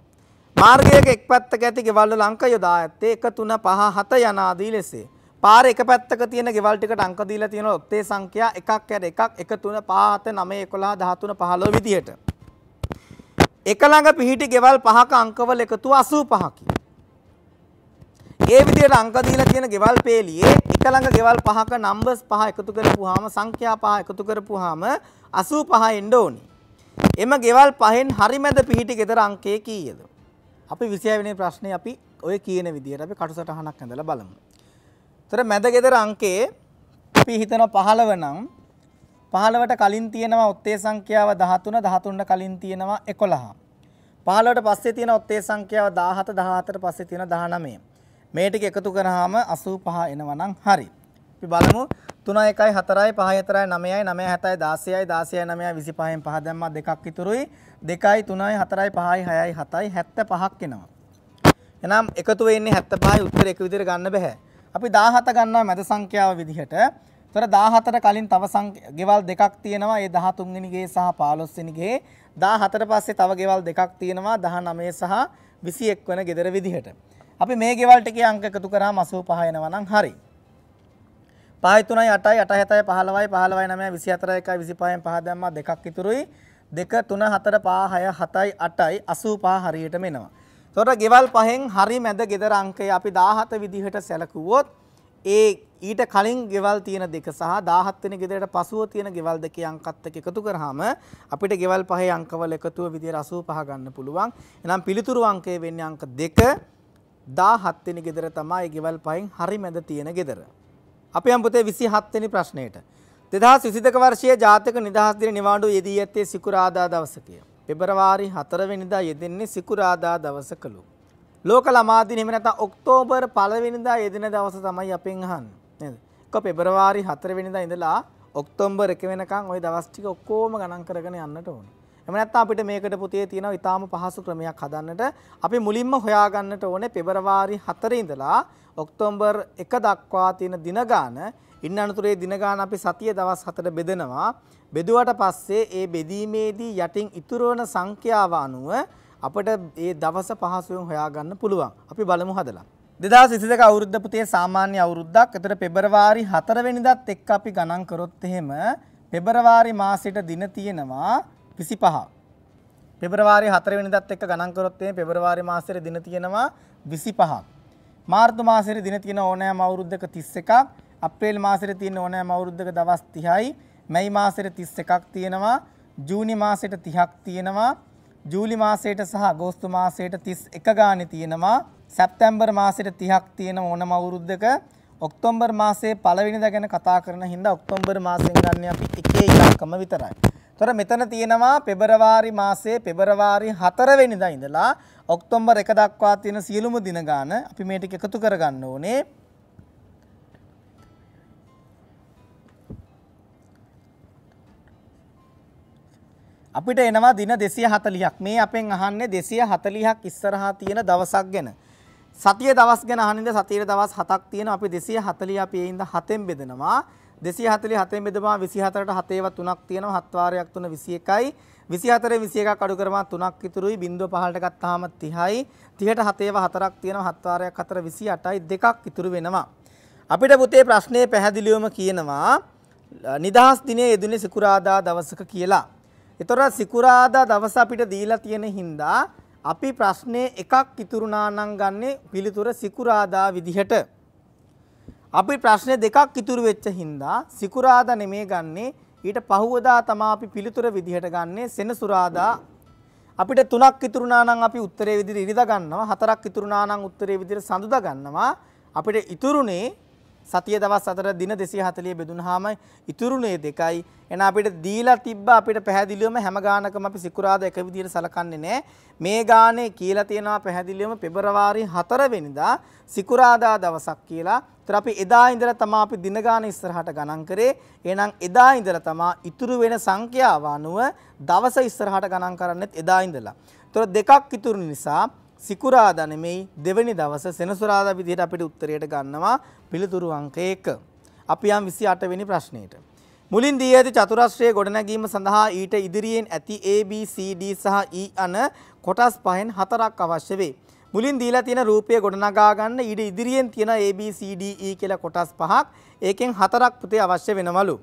මාර්ගයක එක් පැත්තක ඇති ගෙවල් වල අංක යොදා ඇත්තේ 1 3 5 7 යනාදී ලෙසේ. පාර එක පැත්තක තියෙන ගෙවල් ටිකට අංක දීලා තියෙන ඔත්තේ සංඛ්‍යා එකක් ඇර එකක් 1 3 5 9 11 13 15 විදිහට. එක ළඟ පිහිටි ගෙවල් පහක අංකවල එකතුව 85කි. ඒ විදිහට අංක දීලා තියෙන ගෙවල් පේලියේ එක ළඟ ගෙවල් පහක නම්බර්ස් පහ එකතු කරපුවාම සංඛ්‍යා පහ එකතු කරපුවාම 85 එන්න ඕනි. එම ගෙවල් පහෙන් හරි මැද පිහිටි ගෙදර අංකය කීයද? අපි 26 වෙනි ප්‍රශ්නේ අපි ඔය කියන විදිහට අපි කටුසටහනක් ඇඳලා බලමු. තොර මැදගෙදර අංකේ අපි හිතන පහළව නම් පහළවට කලින් තියෙනවා ඔත්තේ සංඛ්‍යාව දහතුන දහතුන්ට කලින් තියෙනවා එකොළහා. පහළවට පස්සේ තියෙන ඔත්තේ සංඛ්‍යාව දාහත දහතර පස්සේ තියෙන දහනමේ. මේ ටික එකතු කරාම 85 එනවා නම් හරි. අපි බලමු 3 1යි 4යි 5යි 4යි 9යි 9යි 7යි 16යි 16යි 9යි 25න් 5 දැම්මා දෙකක් ඉතුරුයි 2යි 3යි 4යි 5යි 6යි 7යි 75ක් එනවා. එහෙනම් එකතු වෙන්නේ 75යි උත්තර එක විදිහට ගන්න බෑ. අපි 17 ගන්නවා මැද සංඛ්‍යාව විදිහට. ඒතර 14ට කලින් තව ගෙවල් දෙකක් තියෙනවා. ඒ 13 වෙනි ගේ සහ 15 වෙනි ගේ. 14 පස්සේ තව ගෙවල් දෙකක් තියෙනවා 19 සහ 21 වෙනි ගෙදර විදිහට. අපි මේ ගෙවල් ටිකේ අංක එකතු කරාම 85 එනවා නම් හරි. 5 3යි 8යි 8 7යි 15යි 15යි 9යි 24යි 1යි 25යි 5 දැම්මා දෙකක් ඉතුරුයි. 2 3 4 5 6 7යි 8යි 85 හරියටම එනවා. තොට ගෙවල් පහෙන් හරි මැද ගෙදර අංකය අපි 17 විදිහට සැලකුවොත් ඒ ඊට කලින් ගෙවල් තියෙන දෙක සහ 17 වෙනි ගෙදරට පසුව තියෙන ගෙවල් දෙකේ අංකත් එක්ක එකතු කරාම අපිට ගෙවල් පහේ අංකවල එකතුව විදිහට 85 ගන්න පුළුවන්. එහෙනම් පිළිතුරු අංකය වෙන්නේ අංක 2 17 වෙනි ගෙදර තමයි ගෙවල් පහෙන් හරි මැද තියෙන ගෙදර. අපි යම් පුතේ 27 වෙනි ප්‍රශ්නයට. 2022 වර්ෂයේ ජාතක නිදහස් දින නිවාඩු යෙදී ඇත්තේ සිකුරාදා දවසකය. පෙබරවාරි 4 වෙනිදා යෙදෙන්නේ සිකුරාදා දවසකලු. ලෝක ළමා දින එහෙම නැත්නම් ඔක්තෝබර් 1 වෙනිදා යෙදෙන දවස තමයි අපෙන් අහන්නේ නේද? කො පෙබරවාරි 4 වෙනිදා ඉඳලා ඔක්තෝබර් 1 වෙනකන් ওই දවස් ටික ඔක්කොම ගණන් කරගෙන යන්නට ඕනේ. එම නැත්නම් අපිට මේකට පුතේ තියෙනවා ඊටාම පහසු ක්‍රමයක් හදන්නට අපි මුලින්ම හොයාගන්නට ඕනේ පෙබරවාරි 4 ඉඳලා ඔක්තෝබර් 1 දක්වා තියෙන දින ගාන ඉන්න අනතුරේ දිනගාන අපි සතිය දවස් හතට බෙදෙනවා. බෙදුවට පස්සේ ඒ බෙදීමේදී යටින් ඉතුරුවන සංඛ්‍යාව අනුව අපට ඒ දවස පහසුවෙන් හොයාගන්න පුළුවන්. අපි බලමු හදලා. දෙදස් විසිදක අවුරුද්ධ පුතේ සාමාන්‍ය අවුරුද්දක්. එතකොට පෙබරවාරි 4 වෙනිදාත් එක්ක අපි ගණන් කරොත් එහෙම පෙබරවාරි මාසෙට දින තියෙනවා 25. පෙබරවාරි 4 වෙනිදාත් එක්ක ගණන් කරොත් එහෙම පෙබරවාරි මාසෙට දින තියෙනවා 25. මාර්තු මාසෙට දින තියෙන ඕනෑම අවුරුද්දක 31ක්. අප්‍රේල් මාසෙට තියෙන ඕනෑම අවුරුද්දක දවස් 30යි මැයි මාසෙට 31ක් තියෙනවා ජූනි මාසෙට 30ක් තියෙනවා ජූලි මාසයට සහ අගෝස්තු මාසයට 31 ගානේ තියෙනවා සැප්තැම්බර් මාසෙට 30ක් තියෙන ඕනම අවුරුද්දක ඔක්තෝබර් මාසයේ පළවෙනිදා ගැන කතා කරන හින්දා ඔක්තෝබර් මාසෙන් ගන්න අපි එකේ ඉලක්කම විතරයි. තොර මෙතන තියෙනවා පෙබරවාරි මාසයේ පෙබරවාරි 4 වෙනිදා ඉඳලා ඔක්තෝබර් 1 දක්වා තියෙන සියලුම දින ගාන අපි මේ ටික එකතු කරගන්න ඕනේ. අපිට එනවා දින 240ක්. මේ අපෙන් අහන්නේ 240ක් ඉස්සරහා තියෙන දවසක් ගැන. සතිය දවස් ගැන අහනින්ද සතියේ දවස් 7ක් තියෙනවා. අපි 240 අපි ඒින්ද 7ෙන් බෙදනවා. 247ෙන් බෙදපුවා 24ට 7ව 3ක් තියෙනවා. 7 වාරයක් 3 21යි. 24 21ක් අඩු කරපුවා 3ක් ඉතුරුයි. 0.5ට ගත්තාම 30යි. 30ට 7ව 4ක් තියෙනවා. 7 වාරයක් 4 28යි. 2ක් ඉතුරු වෙනවා. අපිට පුතේ ප්‍රශ්නේ පැහැදිලිවම කියනවා නිදහස් දිනේ යෙදුනේ සිකුරාදා දවසක කියලා. එතොර සිකුරාදා දවස අපිට දීලා තියෙන හින්දා අපි ප්‍රශ්නේ එකක් ඉතුරුනා නම් ගන්නේ පිළිතුර සිකුරාදා විදිහට. අපි ප්‍රශ්නේ දෙකක් ඉතුරු වෙච්ච හින්දා සිකුරාදා නෙමේ ගන්නේ ඊට පහුවදා තමයි අපි පිළිතුර විදිහට ගන්නේ සෙනසුරාදා. අපිට තුනක් ඉතුරුනා නම් අපි උත්තරේ විදිහට ඉරිදා ගන්නවා හතරක් ඉතුරුනා නම් උත්තරේ විදිහට සඳුදා ගන්නවා. අපිට ඉතුරුනේ සතිය දවස් අතර දින 240 බෙදුනහම ඉතුරුනේ දෙකයි. එන අපිට දීලා තිබ්බ අපිට පැහැදිලිවම හැම ගානකම අපි සිකුරාදා එක විදිහට සලකන්නේ නැහැ. මේ ගානේ කියලා තියෙනවා පැහැදිලිවම පෙබරවාරි 4 වෙනිදා සිකුරාදා දවසක් කියලා. ඒතර අපි එදා ඉඳලා තමයි අපි දින ගාන ඉස්සරහට ගණන් කරේ. එහෙනම් එදා ඉඳලා තමයි ඉතුරු වෙන සංඛ්‍යාව අනුව දවස ඉස්සරහට ගණන් කරන්නේත් එදා ඉඳලා. ඒතර දෙකක් ඉතුරු නිසා සිකුරාදා නෙමෙයි දෙවැනි දවස සෙනසුරාදා විදිහට අපිට උත්තරයට ගන්නවා පිළිතුරු අංක 1. අපි යම් 28 වෙනි ප්‍රශ්නෙට. මුලින් දී ඇති චතුරස්‍රයේ ගොඩනැගීම සඳහා ඊට ඉදිරියෙන් ඇති A B C D සහ E අන කොටස් පහෙන් හතරක් අවශ්‍ය වේ. මුලින් දීලා තියෙන රූපය ගොඩනගා ගන්න ඊට ඉදිරියෙන් තියෙන A B C D E කියලා කොටස් පහක් ඒකෙන් හතරක් පුතේ අවශ්‍ය වෙනවලු.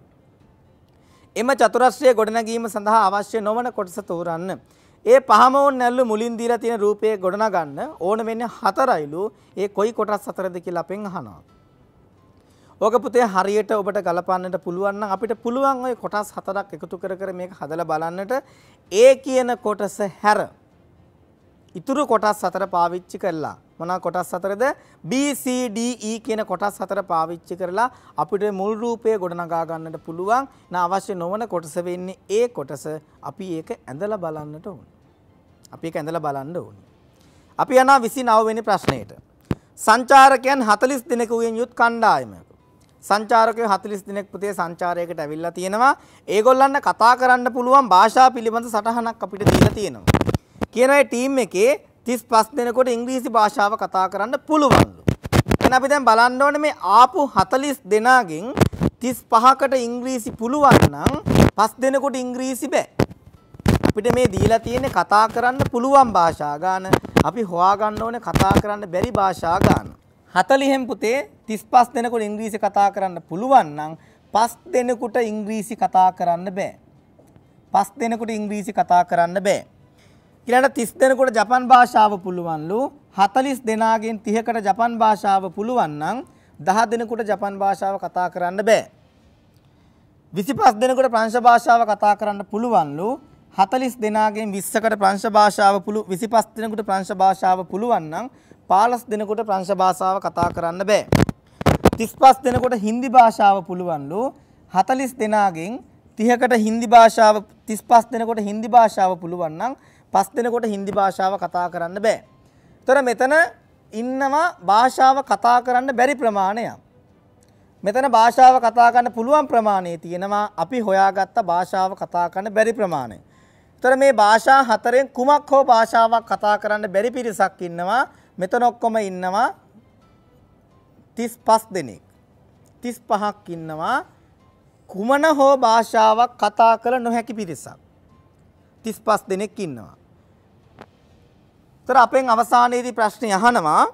එම චතුරස්‍රය ගොඩනැගීම සඳහා අවශ්‍ය නොවන කොටස තෝරන්න. ඒ පහම ඕන නැල්ලු මුලින් දීලා තියෙන රූපයේ ගොඩනගන්න ඕන වෙන්නේ හතරයිලු. ඒ කොයි කොටස් හතරද කියලා අපෙන් අහනවා. ඕක පුතේ හරියට ඔබට ගලපන්නට පුළුවන් නම් අපිට පුළුවන් ওই කොටස් හතරක් එකතු කර කර මේක හදලා බලන්නට ඒ කියන කොටස හැර ඉතුරු කොටස් හතර පාවිච්චි කරලා මොනවා කොටස් හතරද B C D E කියන කොටස් හතර පාවිච්චි කරලා අපිට මුල් රූපය ගොඩනගා ගන්නට පුළුවන්. නා අවශ්‍ය නොවන කොටස වෙන්නේ ඒ කොටස අපි ඒක ඇඳලා බලන්නට ඕනේ. අපි ඒක ඇඳලා බලන්න ඕනේ. අපි යනවා 29 වෙනි ප්‍රශ්නයට. සංචාරකයන් 40 දිනකගෙන් යුත් කණ්ඩායමක. සංචාරකයෝ 40 දිනක් පුතේ සංචාරයකට ඇවිල්ලා තියෙනවා. ඒගොල්ලන්ට කතා කරන්න පුළුවන් භාෂා පිළිබඳ සටහනක් අපිට දීලා තියෙනවා. කියන ඒ ටීම් එකේ 35 දෙනෙකුට ඉංග්‍රීසි භාෂාව කතා කරන්න පුළුවන්ලු. එහෙනම් අපි දැන් බලන්න ඕනේ මේ ආපු 40 දෙනාගෙන් 35කට ඉංග්‍රීසි පුළුවන් නම් 5 දෙනෙකුට ඉංග්‍රීසි බෑ. අපිට මේ දීලා තියෙන්නේ කතා කරන්න පුළුවන් භාෂා ගාන. අපි හොයාගන්න ඕනේ කතා කරන්න බැරි භාෂා ගාන. 40න් පුතේ 35 දෙනෙකුට ඉංග්‍රීසි කතා කරන්න පුළුවන් නම් 5 දෙනෙකුට ඉංග්‍රීසි කතා කරන්න බෑ. 5 දෙනෙකුට ඉංග්‍රීසි කතා කරන්න බෑ. ඊළඟට 30 දෙනෙකුට ජපන් භාෂාව පුළුවන්ලු. 40 දෙනාගෙන් 30කට ජපන් භාෂාව පුළුවන් නම් 10 දෙනෙකුට ජපන් භාෂාව කතා කරන්න බෑ. 25 දෙනෙකුට ප්‍රංශ භාෂාව කතා කරන්න පුළුවන්ලු. 40 දෙනාගෙන් 20කට ප්‍රංශ භාෂාව පුළු 25 දෙනෙකුට ප්‍රංශ භාෂාව පුළුවන් නම් 15 දෙනෙකුට ප්‍රංශ භාෂාව කතා කරන්න බෑ. 35 දෙනෙකුට හින්දි භාෂාව පුළුවන්ලු 40 දෙනාගෙන් 30කට හින්දි භාෂාව 35 දෙනෙකුට හින්දි භාෂාව පුළුවන් නම් 5 දෙනෙකුට හින්දි භාෂාව කතා කරන්න බෑ. ඒතර මෙතන ඉන්නවා භාෂාව කතා කරන්න බැරි ප්‍රමාණයක්. මෙතන භාෂාව කතා කරන්න පුළුවන් ප්‍රමාණය තියෙනවා අපි හොයාගත්ත භාෂාව කතා කරන්න බැරි ප්‍රමාණය. තොර මේ භාෂා හතරෙන් කුමක් හෝ භාෂාවක් කතා කරන්න බැරි පිරිසක් ඉන්නවා. මෙතන ඔක්කොම ඉන්නවා 35 දෙනෙක්. 35ක් ඉන්නවා කුමන හෝ භාෂාවක් කතා කළ නොහැකි පිරිසක්. 35 දෙනෙක් ඉන්නවා. තොර අපෙන් අවසානයේදී ප්‍රශ්නේ අහනවා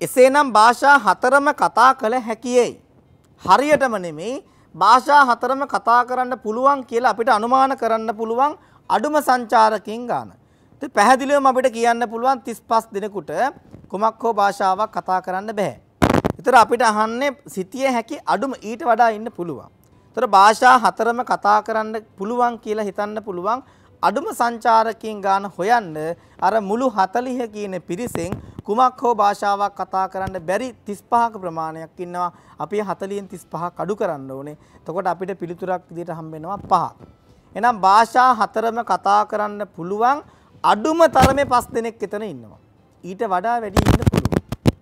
එසේනම් භාෂා හතරම කතා කළ හැකියයි. හරියටම නෙමෙයි භාෂා හතරම කතා කරන්න පුළුවන් කියලා අපිට අනුමාන කරන්න පුළුවන් අඩුම සංචාරකින් ගාන. ඉතින් පැහැදිලිවම අපිට කියන්න පුළුවන් 35 දිනකට කුමක් හෝ භාෂාවක් කතා කරන්න බෑ. ඒතර අපිට අහන්නේ සිටියේ හැකි අඩුම ඊට වඩා ඉන්න පුළුවන්. ඒතර භාෂා හතරම කතා කරන්න පුළුවන් කියලා හිතන්න පුළුවන් අඩුම සංචාරකයන් ගාන හොයන්න අර මුළු 40 කියන පිරිසෙන් කුමක් හෝ භාෂාවක් කතා කරන්න බැරි 35ක ප්‍රමාණයක් ඉන්නවා. අපි 40න් 35ක් අඩු කරන්න ඕනේ. එතකොට අපිට පිළිතුරක් විදිහට හම්බ වෙනවා 5ක්. එහෙනම් භාෂා හතරම කතා කරන්න පුළුවන් අඩුම තරමේ පස් දෙනෙක් එතන ඉන්නවා. ඊට වඩා වැඩි ඉන්න පුළුවන්.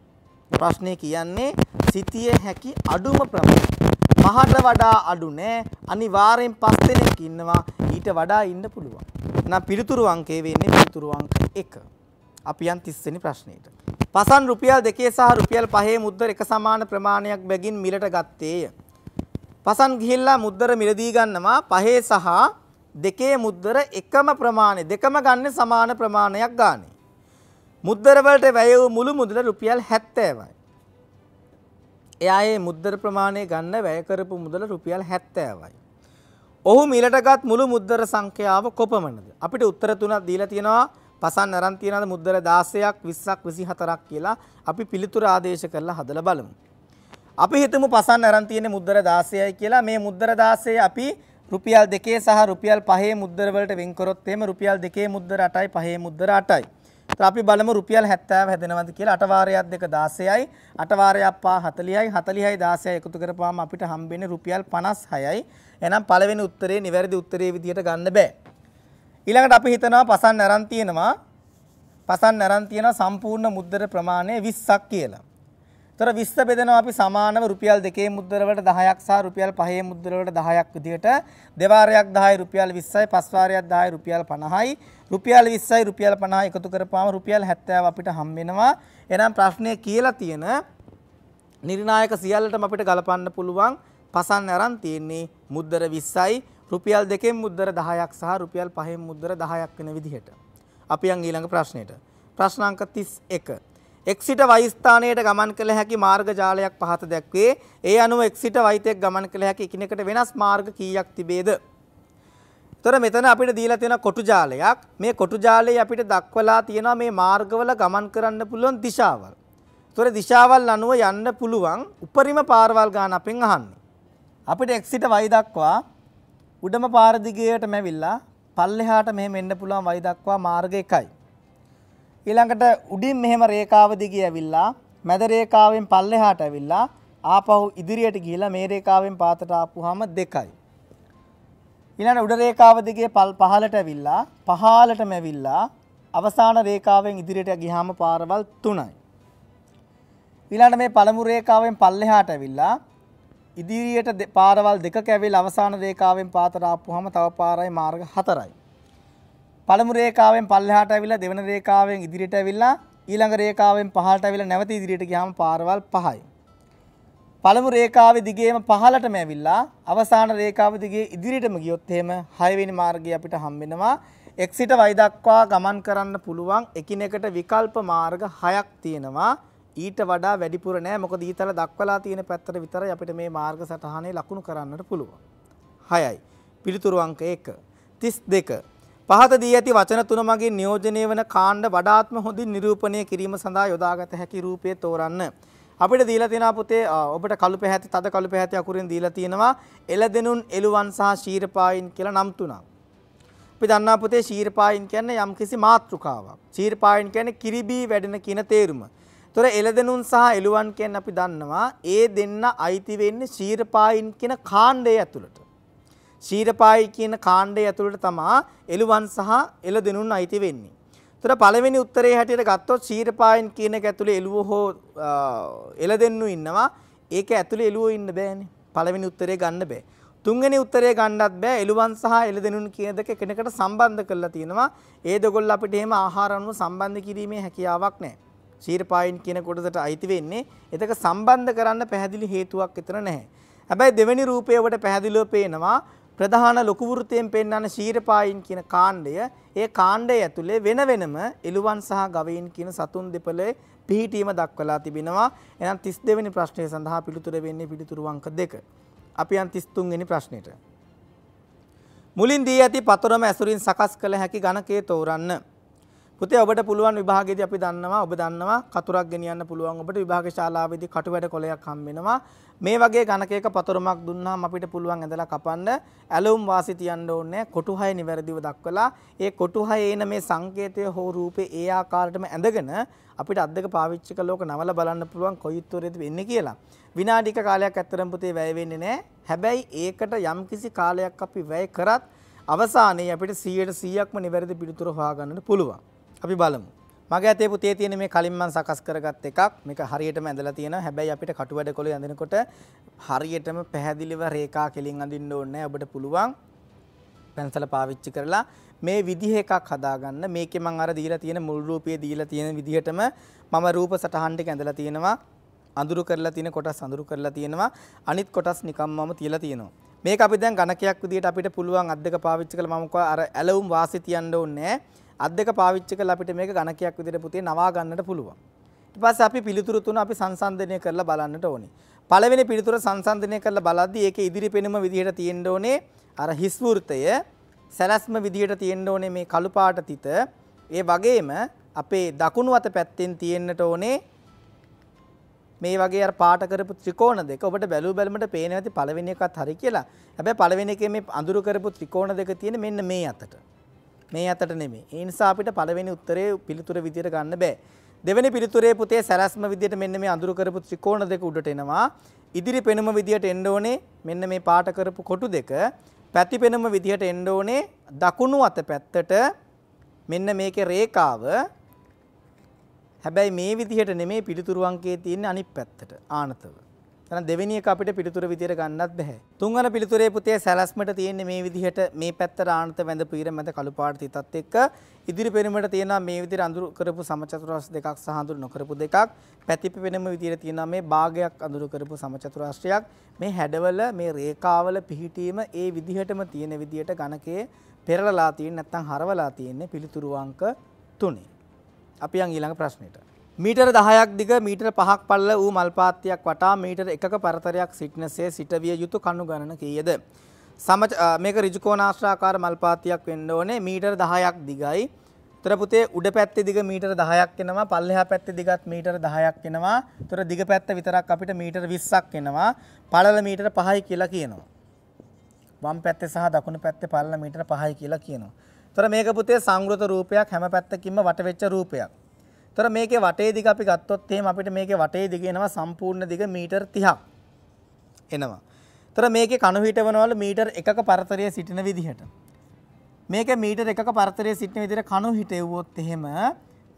ප්‍රශ්නේ කියන්නේ සිටිය හැකි අඩුම ප්‍රමාණය. පහට වඩා අඩු නෑ. අනිවාර්යෙන් පස් දෙනෙක් ඉන්නවා. ඊට වඩා ඉන්න පුළුවන්. එහෙනම් පිළිතුරු අංකය වෙන්නේ පිළිතුරු අංක 1. අපි යන් 30 වෙනි ප්‍රශ්නෙට. පසන් රුපියල් 2 සහ රුපියල් 5 මුද්දර එක සමාන ප්‍රමාණයක් බැගින් මිලට ගත්තේය. පසන් ගිහිල්ලා මුද්දර මිලදී ගන්නවා 5 සහ දෙකේ මුද්දර එකම ප්‍රමාණය දෙකම ගන්න සමාන ප්‍රමාණයක් ගානේ. මුද්දරවලට වැය වූ මුළු මුදල රුපියල් 70යි. එයා ඒ මුද්දර ප්‍රමාණය ගන්න වැය කරපු මුදල රුපියල් 70යි. ඔහු මිලටගත් මුළු මුද්දර සංඛ්‍යාව කොපමණද? අපිට උත්තර තුනක් දීලා තියෙනවා. පසන් අරන් තියනවාද මුද්දර 16ක් 20ක් 24ක් කියලා අපි පිළිතුර ආදේශ කරලා හදලා බලමු. අපි හිතමු පසන් අරන් තියෙන මුද්දර 16යි කියලා මේ මුද්දර 16 අපි රුපියල් දෙකේ සහ රුපියල් පහේ මුද්දර වලට වෙන්කරොත් එහෙම රුපියල් දෙකේ මුද්දර 8යි පහේ මුද්දර 8යි. ඒතර අපි බලමු රුපියල් 70 හැදෙනවද කියලා 8 වාරයක් 2 16යි 8 වාරයක් 5 40යි 40යි 16යි එකතු කරපුවාම අපිට හම්බෙන්නේ රුපියල් 56යි. එහෙනම් පළවෙනි උත්තරේ නිවැරදි උත්තරේ විදිහට ගන්න බෑ. ඊළඟට අපි හිතනවා පසන් අරන් තියෙනවා පසන් අරන් තියෙනවා සම්පූර්ණ මුද්දර ප්‍රමාණය 20ක් කියලා. තොර විස්ස බෙදනවා අපි සමානව රුපියල් දෙකේ මුද්දරවලට 10ක් සහ රුපියල් පහේ මුද්දරවලට 10ක් විදිහට දෙවාරයක් 10යි රුපියල් 20යි පස්වාරයක් 10යි රුපියල් 50යි රුපියල් 20යි රුපියල් 50යි එකතු කරපාම රුපියල් 70 අපිට හම් වෙනවා එහෙනම් ප්‍රශ්නය කියලා තියෙන නිර්ණායක සියල්ලටම අපිට ගලපන්න පුළුවන් පසන් අරන් තියෙන්නේ මුද්දර 20යි රුපියල් දෙකෙන් මුද්දර 10ක් සහ රුපියල් පහෙන් මුද්දර 10ක් වෙන විදිහට අපි යන් ඊළඟ ප්‍රශ්නෙට ප්‍රශ්න අංක 31 එක් සිට y ස්ථානයට ගමන් කළ හැකි මාර්ග ජාලයක් පහත දැක්වේ. ඒ අනුව එක් සිට y තෙක් ගමන් කළ හැකි එකිනෙකට වෙනස් මාර්ග කීයක් තිබේද? තොර මෙතන අපිට දීලා තියෙන කොටු ජාලයක් මේ කොටු ජාලයේ අපිට දක්වලා තියෙනවා මේ මාර්ගවල ගමන් කරන්න පුළුවන් දිශාවල්. තොර දිශාවල් අනුව යන්න පුළුවන් උපරිම පාරවල් ගාන අපෙන් අහන්නේ. අපිට x සිට y දක්වා උඩම පාර දිගේටම ඇවිල්ලා පල්ලෙහාට මෙහෙම එන්න පුළුවන් y දක්වා මාර්ග එකයි. ඊළඟට උඩින් මෙහෙම රේඛාව දිගේ ඇවිල්ලා මැද රේඛාවෙන් පල්ලෙහාට ඇවිල්ලා ආපහු ඉදිරියට ගිහිලා මේ රේඛාවෙන් පාතට ආපුවාම දෙකයි. ඊළඟ උඩ රේඛාව දිගේ පල් පහලට ඇවිල්ලා පහලටම ඇවිල්ලා අවසාන රේඛාවෙන් ඉදිරියට ගියාම පාරවල් 3යි. ඊළඟ මේ පළමු රේඛාවෙන් පල්ලෙහාට ඇවිල්ලා ඉදිරියට පාරවල් දෙකක ඇවිල්ලා අවසාන රේඛාවෙන් පාතට ආපුවාම තව පාරයි මාර්ග 4යි. පළමු රේකාවෙන් පල්ලෙහාට ඇවිල්ලා දෙවන රේකාවෙන් ඉදිරියට ඇවිල්ලා ඊළඟ රේකාවෙන් පහළට ඇවිල්ලා නැවත ඉදිරියට ගියාම පාරවල් පහයි. පළමු රේකාවේ දිගේම පහළටම ඇවිල්ලා අවසාන රේකාවේ දිගේ ඉදිරියටම ගියොත් එහෙම 6 වෙනි මාර්ගය අපිට හම්බෙනවා. එක්සිට වයිදක්වා ගමන් කරන්න පුළුවන් එකිනෙකට විකල්ප මාර්ග හයක් තියෙනවා ඊට වඩා වැඩිපුර නෑ මොකද ඊතල දක්වලා තියෙන පැත්තට විතර අපිට මේ මාර්ග සටහනේ ලකුණු කරන්නට පුළුවන්. හයයි. පිළිතුරු අංක 1 32 පහත දී ඇති වචන තුන මගින් නියෝජනය වන කාණ්ඩ වඩාත්ම හොඳින් නිරූපණය කිරීම සඳහා යොදාගත හැකි රූපය තෝරන්න. අපිට දීලා තියෙන පුතේ ඔබට කළු පැහැති තද කළු පැහැති අකුරින් දීලා තියෙනවා එළදෙනුන් එළුවන් සහ ශීරපායින් කියලා නම් තුනක්. අපි දන්නා පුතේ ශීරපායින් කියන්නේ යම්කිසි මාතෘකාවක්. ශීරපායින් කියන්නේ කිරිබී වැඩෙන කියන තේරුම. තොර එළදෙනුන් සහ එළුවන් කියන්නේ අපි දන්නවා ඒ දෙන්න අයිති වෙන්නේ ශීරපායින් කියන කාණ්ඩය ඇතුළට. ශීරපායි කියන කාණ්ඩය ඇතුළට තමා එළුවන් සහ එළදෙනුන් අයිති වෙන්නේ. එතකොට පළවෙනි උත්තරේ හැටියට ගත්තොත් ශීරපායන් කියන එක ඇතුළේ එළුව හෝ එළදෙන්නු ඉන්නවා. ඒක ඇතුළේ එළුව ඉන්න බෑනේ. පළවෙනි උත්තරේ ගන්න බෑ. තුන්වෙනි උත්තරේ ගන්නත් බෑ. එළුවන් සහ එළදෙනුන් කියන දෙක එකිනෙකට සම්බන්ධ කරලා තියෙනවා. ඒ දෙකොල්ල අපිට එහෙම ආහාර අනුව සම්බන්ධ කිරීමේ හැකියාවක් නැහැ. ශීරපායන් කියන කොටසට අයිති වෙන්නේ. එතක සම්බන්ධ කරන්න පැහැදිලි හේතුවක් විතර නැහැ. හැබැයි දෙවෙනි රූපය ඔබට පැහැදිලිව පේනවා ප්‍රධාන ලොකු වෘතයෙන් පෙන්වන ශීරපායින් කියන කාණ්ඩය ඒ කාණ්ඩය ඇතුලේ වෙන වෙනම එළුවන් සහ ගවයින් කියන සතුන් දෙපළේ පිහිටීම දක්වලා තිබෙනවා. එහෙනම් 32 වෙනි ප්‍රශ්නය සඳහා පිළිතුර වෙන්නේ පිළිතුරු අංක 2. අපි යන් 33 වෙනි ප්‍රශ්නෙට. මුලින් දී ඇති පතරම ඇසුරින් සකස් කළ හැකි ගණකයේ තෝරන්න. පුතේ ඔබට පුළුවන් විභාගයේදී අපි දන්නවා ඔබ දන්නවා කතුරක් ගෙනියන්න පුළුවන් ඔබට විභාග ශාලාවේදී කටු වැඩ කොලයක් හම් වෙනවා මේ වගේ ගණකයක පතරමක් දුන්නාම අපිට පුළුවන් ඇඳලා කපන්න ඇලුම් වාසි තියන්න ඕනේ කොටු හය නිවැරදිව දක්වලා ඒ කොටු හය එන මේ සංකේතය හෝ රූපේ ඒ ආකාරයටම ඇඳගෙන අපිට අත් දෙක පාවිච්චි කළා ඕක නවලා බලන්න පුළුවන් කොයි උත්තරේද වෙන්නේ කියලා විනාඩික කාලයක් ඇත්තරම් පුතේ වැය වෙන්නේ නැහැ හැබැයි ඒකට යම්කිසි කාලයක් අපි වැය කරත් අවසානයේ අපිට 100%ක්ම නිවැරදි පිළිතුර හොයාගන්නට පුළුවන් අපි බලමු. මගේ අතේ පුතේ තියෙන මේ කලින් මම සකස් කරගත් එකක්. මේක හරියටම ඇඳලා තියෙනවා. හැබැයි අපිට කටු වැඩ කොලේ ඇඳෙනකොට හරියටම පැහැදිලිව රේඛා කෙලින් අඳින්න ඕනේ ඔබට පුළුවන් පැන්සල පාවිච්චි කරලා මේ විදිහ එකක් හදාගන්න. මේකේ මම අර දීලා තියෙන මුල් රූපයේ දීලා තියෙන විදිහටම මම රූප සටහන් ටික ඇඳලා තියෙනවා. අඳුරු කරලා තියෙන කොටස් අඳුරු කරලා තියෙනවා. අනිත් කොටස් නිකම්මම තියලා තියෙනවා. මේක අපි දැන් ගණකයක් විදිහට අපිට පුළුවන් අද්දක පාවිච්චි කළා මම අර ඇලවුම් වාසි තියන්න ඕනේ අත් දෙක පාවිච්චි කරලා අපිට මේක ගණකයක් විදිහට පුතේ නවා ගන්නට පුළුවන්. ඊට පස්සේ අපි පිළිතුරු තුන අපි සංසන්දනය කරලා බලන්නට ඕනේ. පළවෙනි පිළිතුර සංසන්දනය කරලා බලද්දී ඒකේ ඉදිරි පෙනුම විදිහට තියෙන්න ඕනේ අර හිස් වෘතය සැලැස්ම විදිහට තියෙන්න ඕනේ මේ කළු පාට තිත. ඒ වගේම අපේ දකුණු අත පැත්තෙන් තියෙන්නට ඕනේ මේ වගේ අර පාට කරපු ත්‍රිකෝණ දෙක ඔබට බැලූ බැලමට පේන ඇති පළවෙනි එකත් හරි කියලා. හැබැයි පළවෙනි එකේ මේ අඳුරු කරපු ත්‍රිකෝණ දෙක තියෙන මෙන්න මේ අතට. මේ අතට නෙමේ. ඒ නිසා අපිට පළවෙනි උත්තරේ පිළිතුර විදියට ගන්න බෑ. දෙවෙනි පිළිතුරේ පුතේ සැලැස්ම විදියට මෙන්න මේ අඳුරු කරපු ත්‍රිකෝණ දෙක උඩට එනවා. ඉදිරි පෙනුම විදියට එන්න ඕනේ මෙන්න මේ පාට කරපු කොටු දෙක. පැති පෙනුම විදියට එන්න ඕනේ දකුණු අත පැත්තට මෙන්න මේකේ රේඛාව හැබැයි මේ විදිහට නෙමේ පිළිතුරු අංකයේ තියෙන්නේ අනිත් පැත්තට ආනතව. තන දෙවෙනි එක අපිට පිළිතුර විදියට ගන්නත් බෑ. තුන්වන පිළිතුරේ පුතේ සැලැස්මට තියෙන්නේ මේ විදිහට මේ පැත්තට ආනත වැඳ පීර මැද කළු පාට තිතත් එක්ක ඉදිරි පෙනුමට තියෙනවා මේ විදිහට අඳුරු කරපු සමචතුරාස් දෙකක් සහ අඳුරු නොකරපු දෙකක් පැතිපි වෙනම විදිහට තියෙනවා මේ භාගයක් අඳුරු කරපු සමචතුරාස්‍රයක් මේ හැඩවල මේ රේඛාවල පිහිටීම ඒ විදිහටම තියෙන විදිහට ගණකයේ පෙරලලා තියෙන්නේ නැත්නම් හරවලා තියෙන්නේ පිළිතුරු අංක 3. අපි යන් ඊළඟ ප්‍රශ්නෙට. මීටර දහයක් දිග මීටර පහක් පල්ල වූ මල්පාත්තියක් වටා මීටර එකක පරතරයක් සිටිනසේ සිටවිය යුතු කණු ගණන කීයද. සමච මේක රිජකෝනාශ්‍රාකාර මල්පාතියක් වෙන්න ඕනේ මීටර දහයක් දිගයි. තරපුතේ උඩ පැත්ති දිග මීටර දහයක් එනවා පල්ලෙහා පැත්ති දිගත් මීටර දහයක් එනවා තොර දිග පැත්ත විතරක් අපිට මීටර විස්සක් එනවා පළල මීටර පහයි කියලා කියනවා. වම් පැත්තේ සහ දකුණු පැත්තේ පල්ල මීටර පහයි කියලා කියනවා. තොර මේක පුතේ සංගෘත රූපයක් හැම පැත්තකින්ම වටවෙච්ච රූපයක්. තොර මේකේ වටේ දිග අපි ගත්තොත් එහෙම අපිට මේකේ වටේ දිග එනවා සම්පූර්ණ දිග මීටර් 30ක් එනවා. තොර මේකේ කණු හිටවනවල මීටර් 1ක පරතරයේ සිටින විදිහට. මේක මීටර් 1ක පරතරයේ සිටින විදිහට කණු හිටෙව්වොත් එහෙම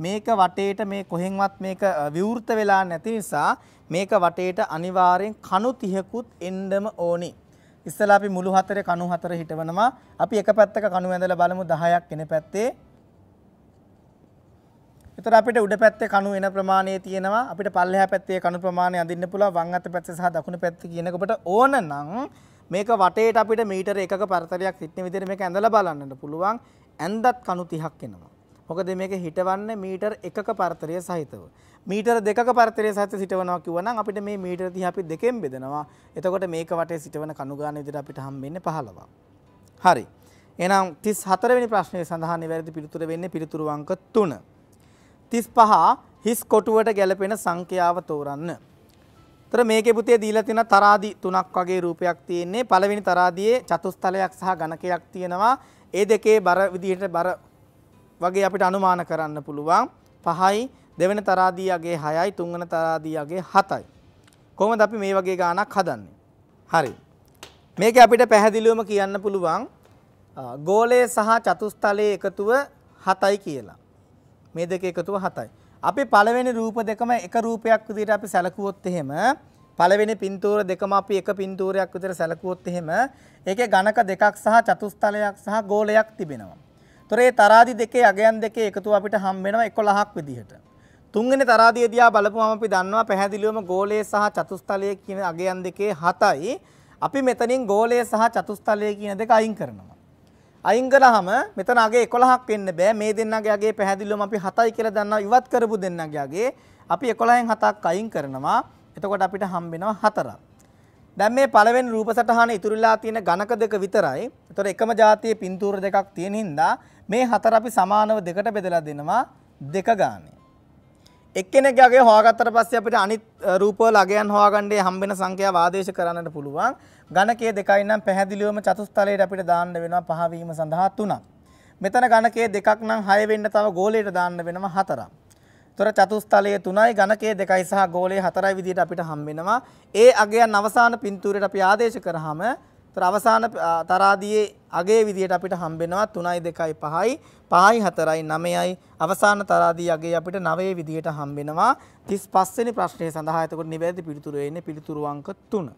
මේක වටේට මේ කොහෙන්වත් මේක විවෘත වෙලා නැති නිසා මේක වටේට අනිවාර්යෙන් කණු 30කුත් එන්නම ඕනි. ඉස්සලා අපි මුළු හතරේ කණු හතර හිටවනවා. අපි එක පැත්තක කණු ඇඳලා බලමු 10ක් එන පැත්තේ එතකොට අපිට උඩ පැත්තේ කණු එන ප්‍රමාණය තියෙනවා. අපිට පල්ලෙහා පැත්තේ කණු ප්‍රමාණය අඳින්න පුළුවන්. වම් අත පැත්ත සහ දකුණු පැත්ත කියනකොට ඕන නම් මේක වටේට අපිට මීටර එකක පරතරයක් සිටින විදිහට මේක ඇඳලා බලන්නට පුළුවන්. ඇඳත් කණු 30ක් එනවා. මොකද මේක හිටවන්නේ මීටර එකක පරතරය සහිතව. මීටර දෙකක පරතරය සහිත සිටවනවා කිව්වනම් අපිට මේ මීටර 30 අපි දෙකෙන් බෙදනවා. එතකොට මේක වටේ සිටවන කණු ගාන විදිහට අපිට හම්බෙන්නේ 15ක්. හරි. එහෙනම් 34 වෙනි ප්‍රශ්නයේ සඳහන් නිවැරදි පිළිතුර වෙන්නේ පිළිතුරු අංක 3. 35 හිස් කොටුවට ගැලපෙන සංඛ්‍යාව තෝරන්න. තර මේකේ පුතේ දීලා තියෙන තරාදි තුනක් වගේ රූපයක් තියෙන්නේ. පළවෙනි තරාදියේ චතුස්තලයක් සහ ඝනකයක් තියෙනවා. ඒ දෙකේ බර විදිහට බර වගේ අපිට අනුමාන කරන්න පුළුවන්. 5යි දෙවෙනි තරාදියාගේ 6යි තුන්වෙනි තරාදියාගේ 7යි. කොහොමද අපි මේ වගේ ගානක් හදන්නේ? හරි. මේක අපිට පැහැදිලිවම කියන්න පුළුවන් ගෝලය සහ චතුස්තලයේ එකතුව 7යි කියලා. මේ දෙක එකතුව 7යි. අපි පළවෙනි රූප දෙකම එක රූපයක් විදිහට අපි සැලකුවොත් එහෙම පළවෙනි පින්තූර දෙකම අපි එක පින්තූරයක් විදිහට සැලකුවොත් එහෙම ඒකේ ඝනක දෙකක් සහ චතුස්තලයක් සහ ගෝලයක් තිබෙනවා. ඒතොර ඒ තරාදි දෙකේ අගයන් දෙකේ එකතුව අපිට හම් වෙනවා 11ක් විදිහට. තුන්වෙනි තරාදිය දිහා බලපුවම අපි දන්නවා පැහැදිලිවම ගෝලය සහ චතුස්තලය කියන අගයන් දෙකේ 7යි. අපි මෙතනින් ගෝලය සහ චතුස්තලය කියන දෙක අයින් කරනවා. අයින් කරාම මෙතන අගේ 11ක් වෙන්න බෑ මේ දෙන්නගේ අගේ පැහැදිලිවම අපි 7යි කියලා දන්නවා ඉවත් කරපු දෙන්නගේ අගේ අපි 11න් 7ක් අයින් කරනවා එතකොට අපිට හම්බ වෙනවා 4ක් දැන් මේ පළවෙනි රූප සටහන ඉතුරුලා තියෙන ඝනක දෙක විතරයි එතකොට එකම જાතියේ පින්තූර දෙකක් තියෙන හින්දා මේ 4 අපි සමානව දෙකට බෙදලා දෙනවා දෙක ගානේ එක්කෙනෙක්ගේ හොයාගත්තට පස්සේ අපිට අනිත් රූපවල අගයන් හොයාගන්නේ හම්බෙන සංඛ්‍යාව ආදේශ කරන්නට පුළුවන්. ගණකයේ දෙකයි නම් පැහැදිලිවම චතුස්තලයට අපිට දාන්න වෙනවා පහ වීම සඳහා තුනක්. මෙතන ගණකයේ දෙකක් නම් 6 වෙන්න තව ගෝලයට දාන්න වෙනවා හතරක්. තොර චතුස්තලයේ 3යි ගණකයේ 2යි සහ ගෝලයේ 4යි විදිහට අපිට හම්බෙනවා. ඒ අගයන් අවසාන පින්තූරයට අපි ආදේශ කරාම තර අවසාන තරාදියේ අගේ විදිහට අපිට හම්බෙනවා 3යි 2යි 5යි 5යි 4යි 9යි අවසාන තරාදී අගේ අපිට 9 විදිහට හම්බෙනවා 35 වෙනි ප්‍රශ්නය සඳහා එතකොට නිවැරදි පිළිතුර එන්නේ පිළිතුරු අංක 3.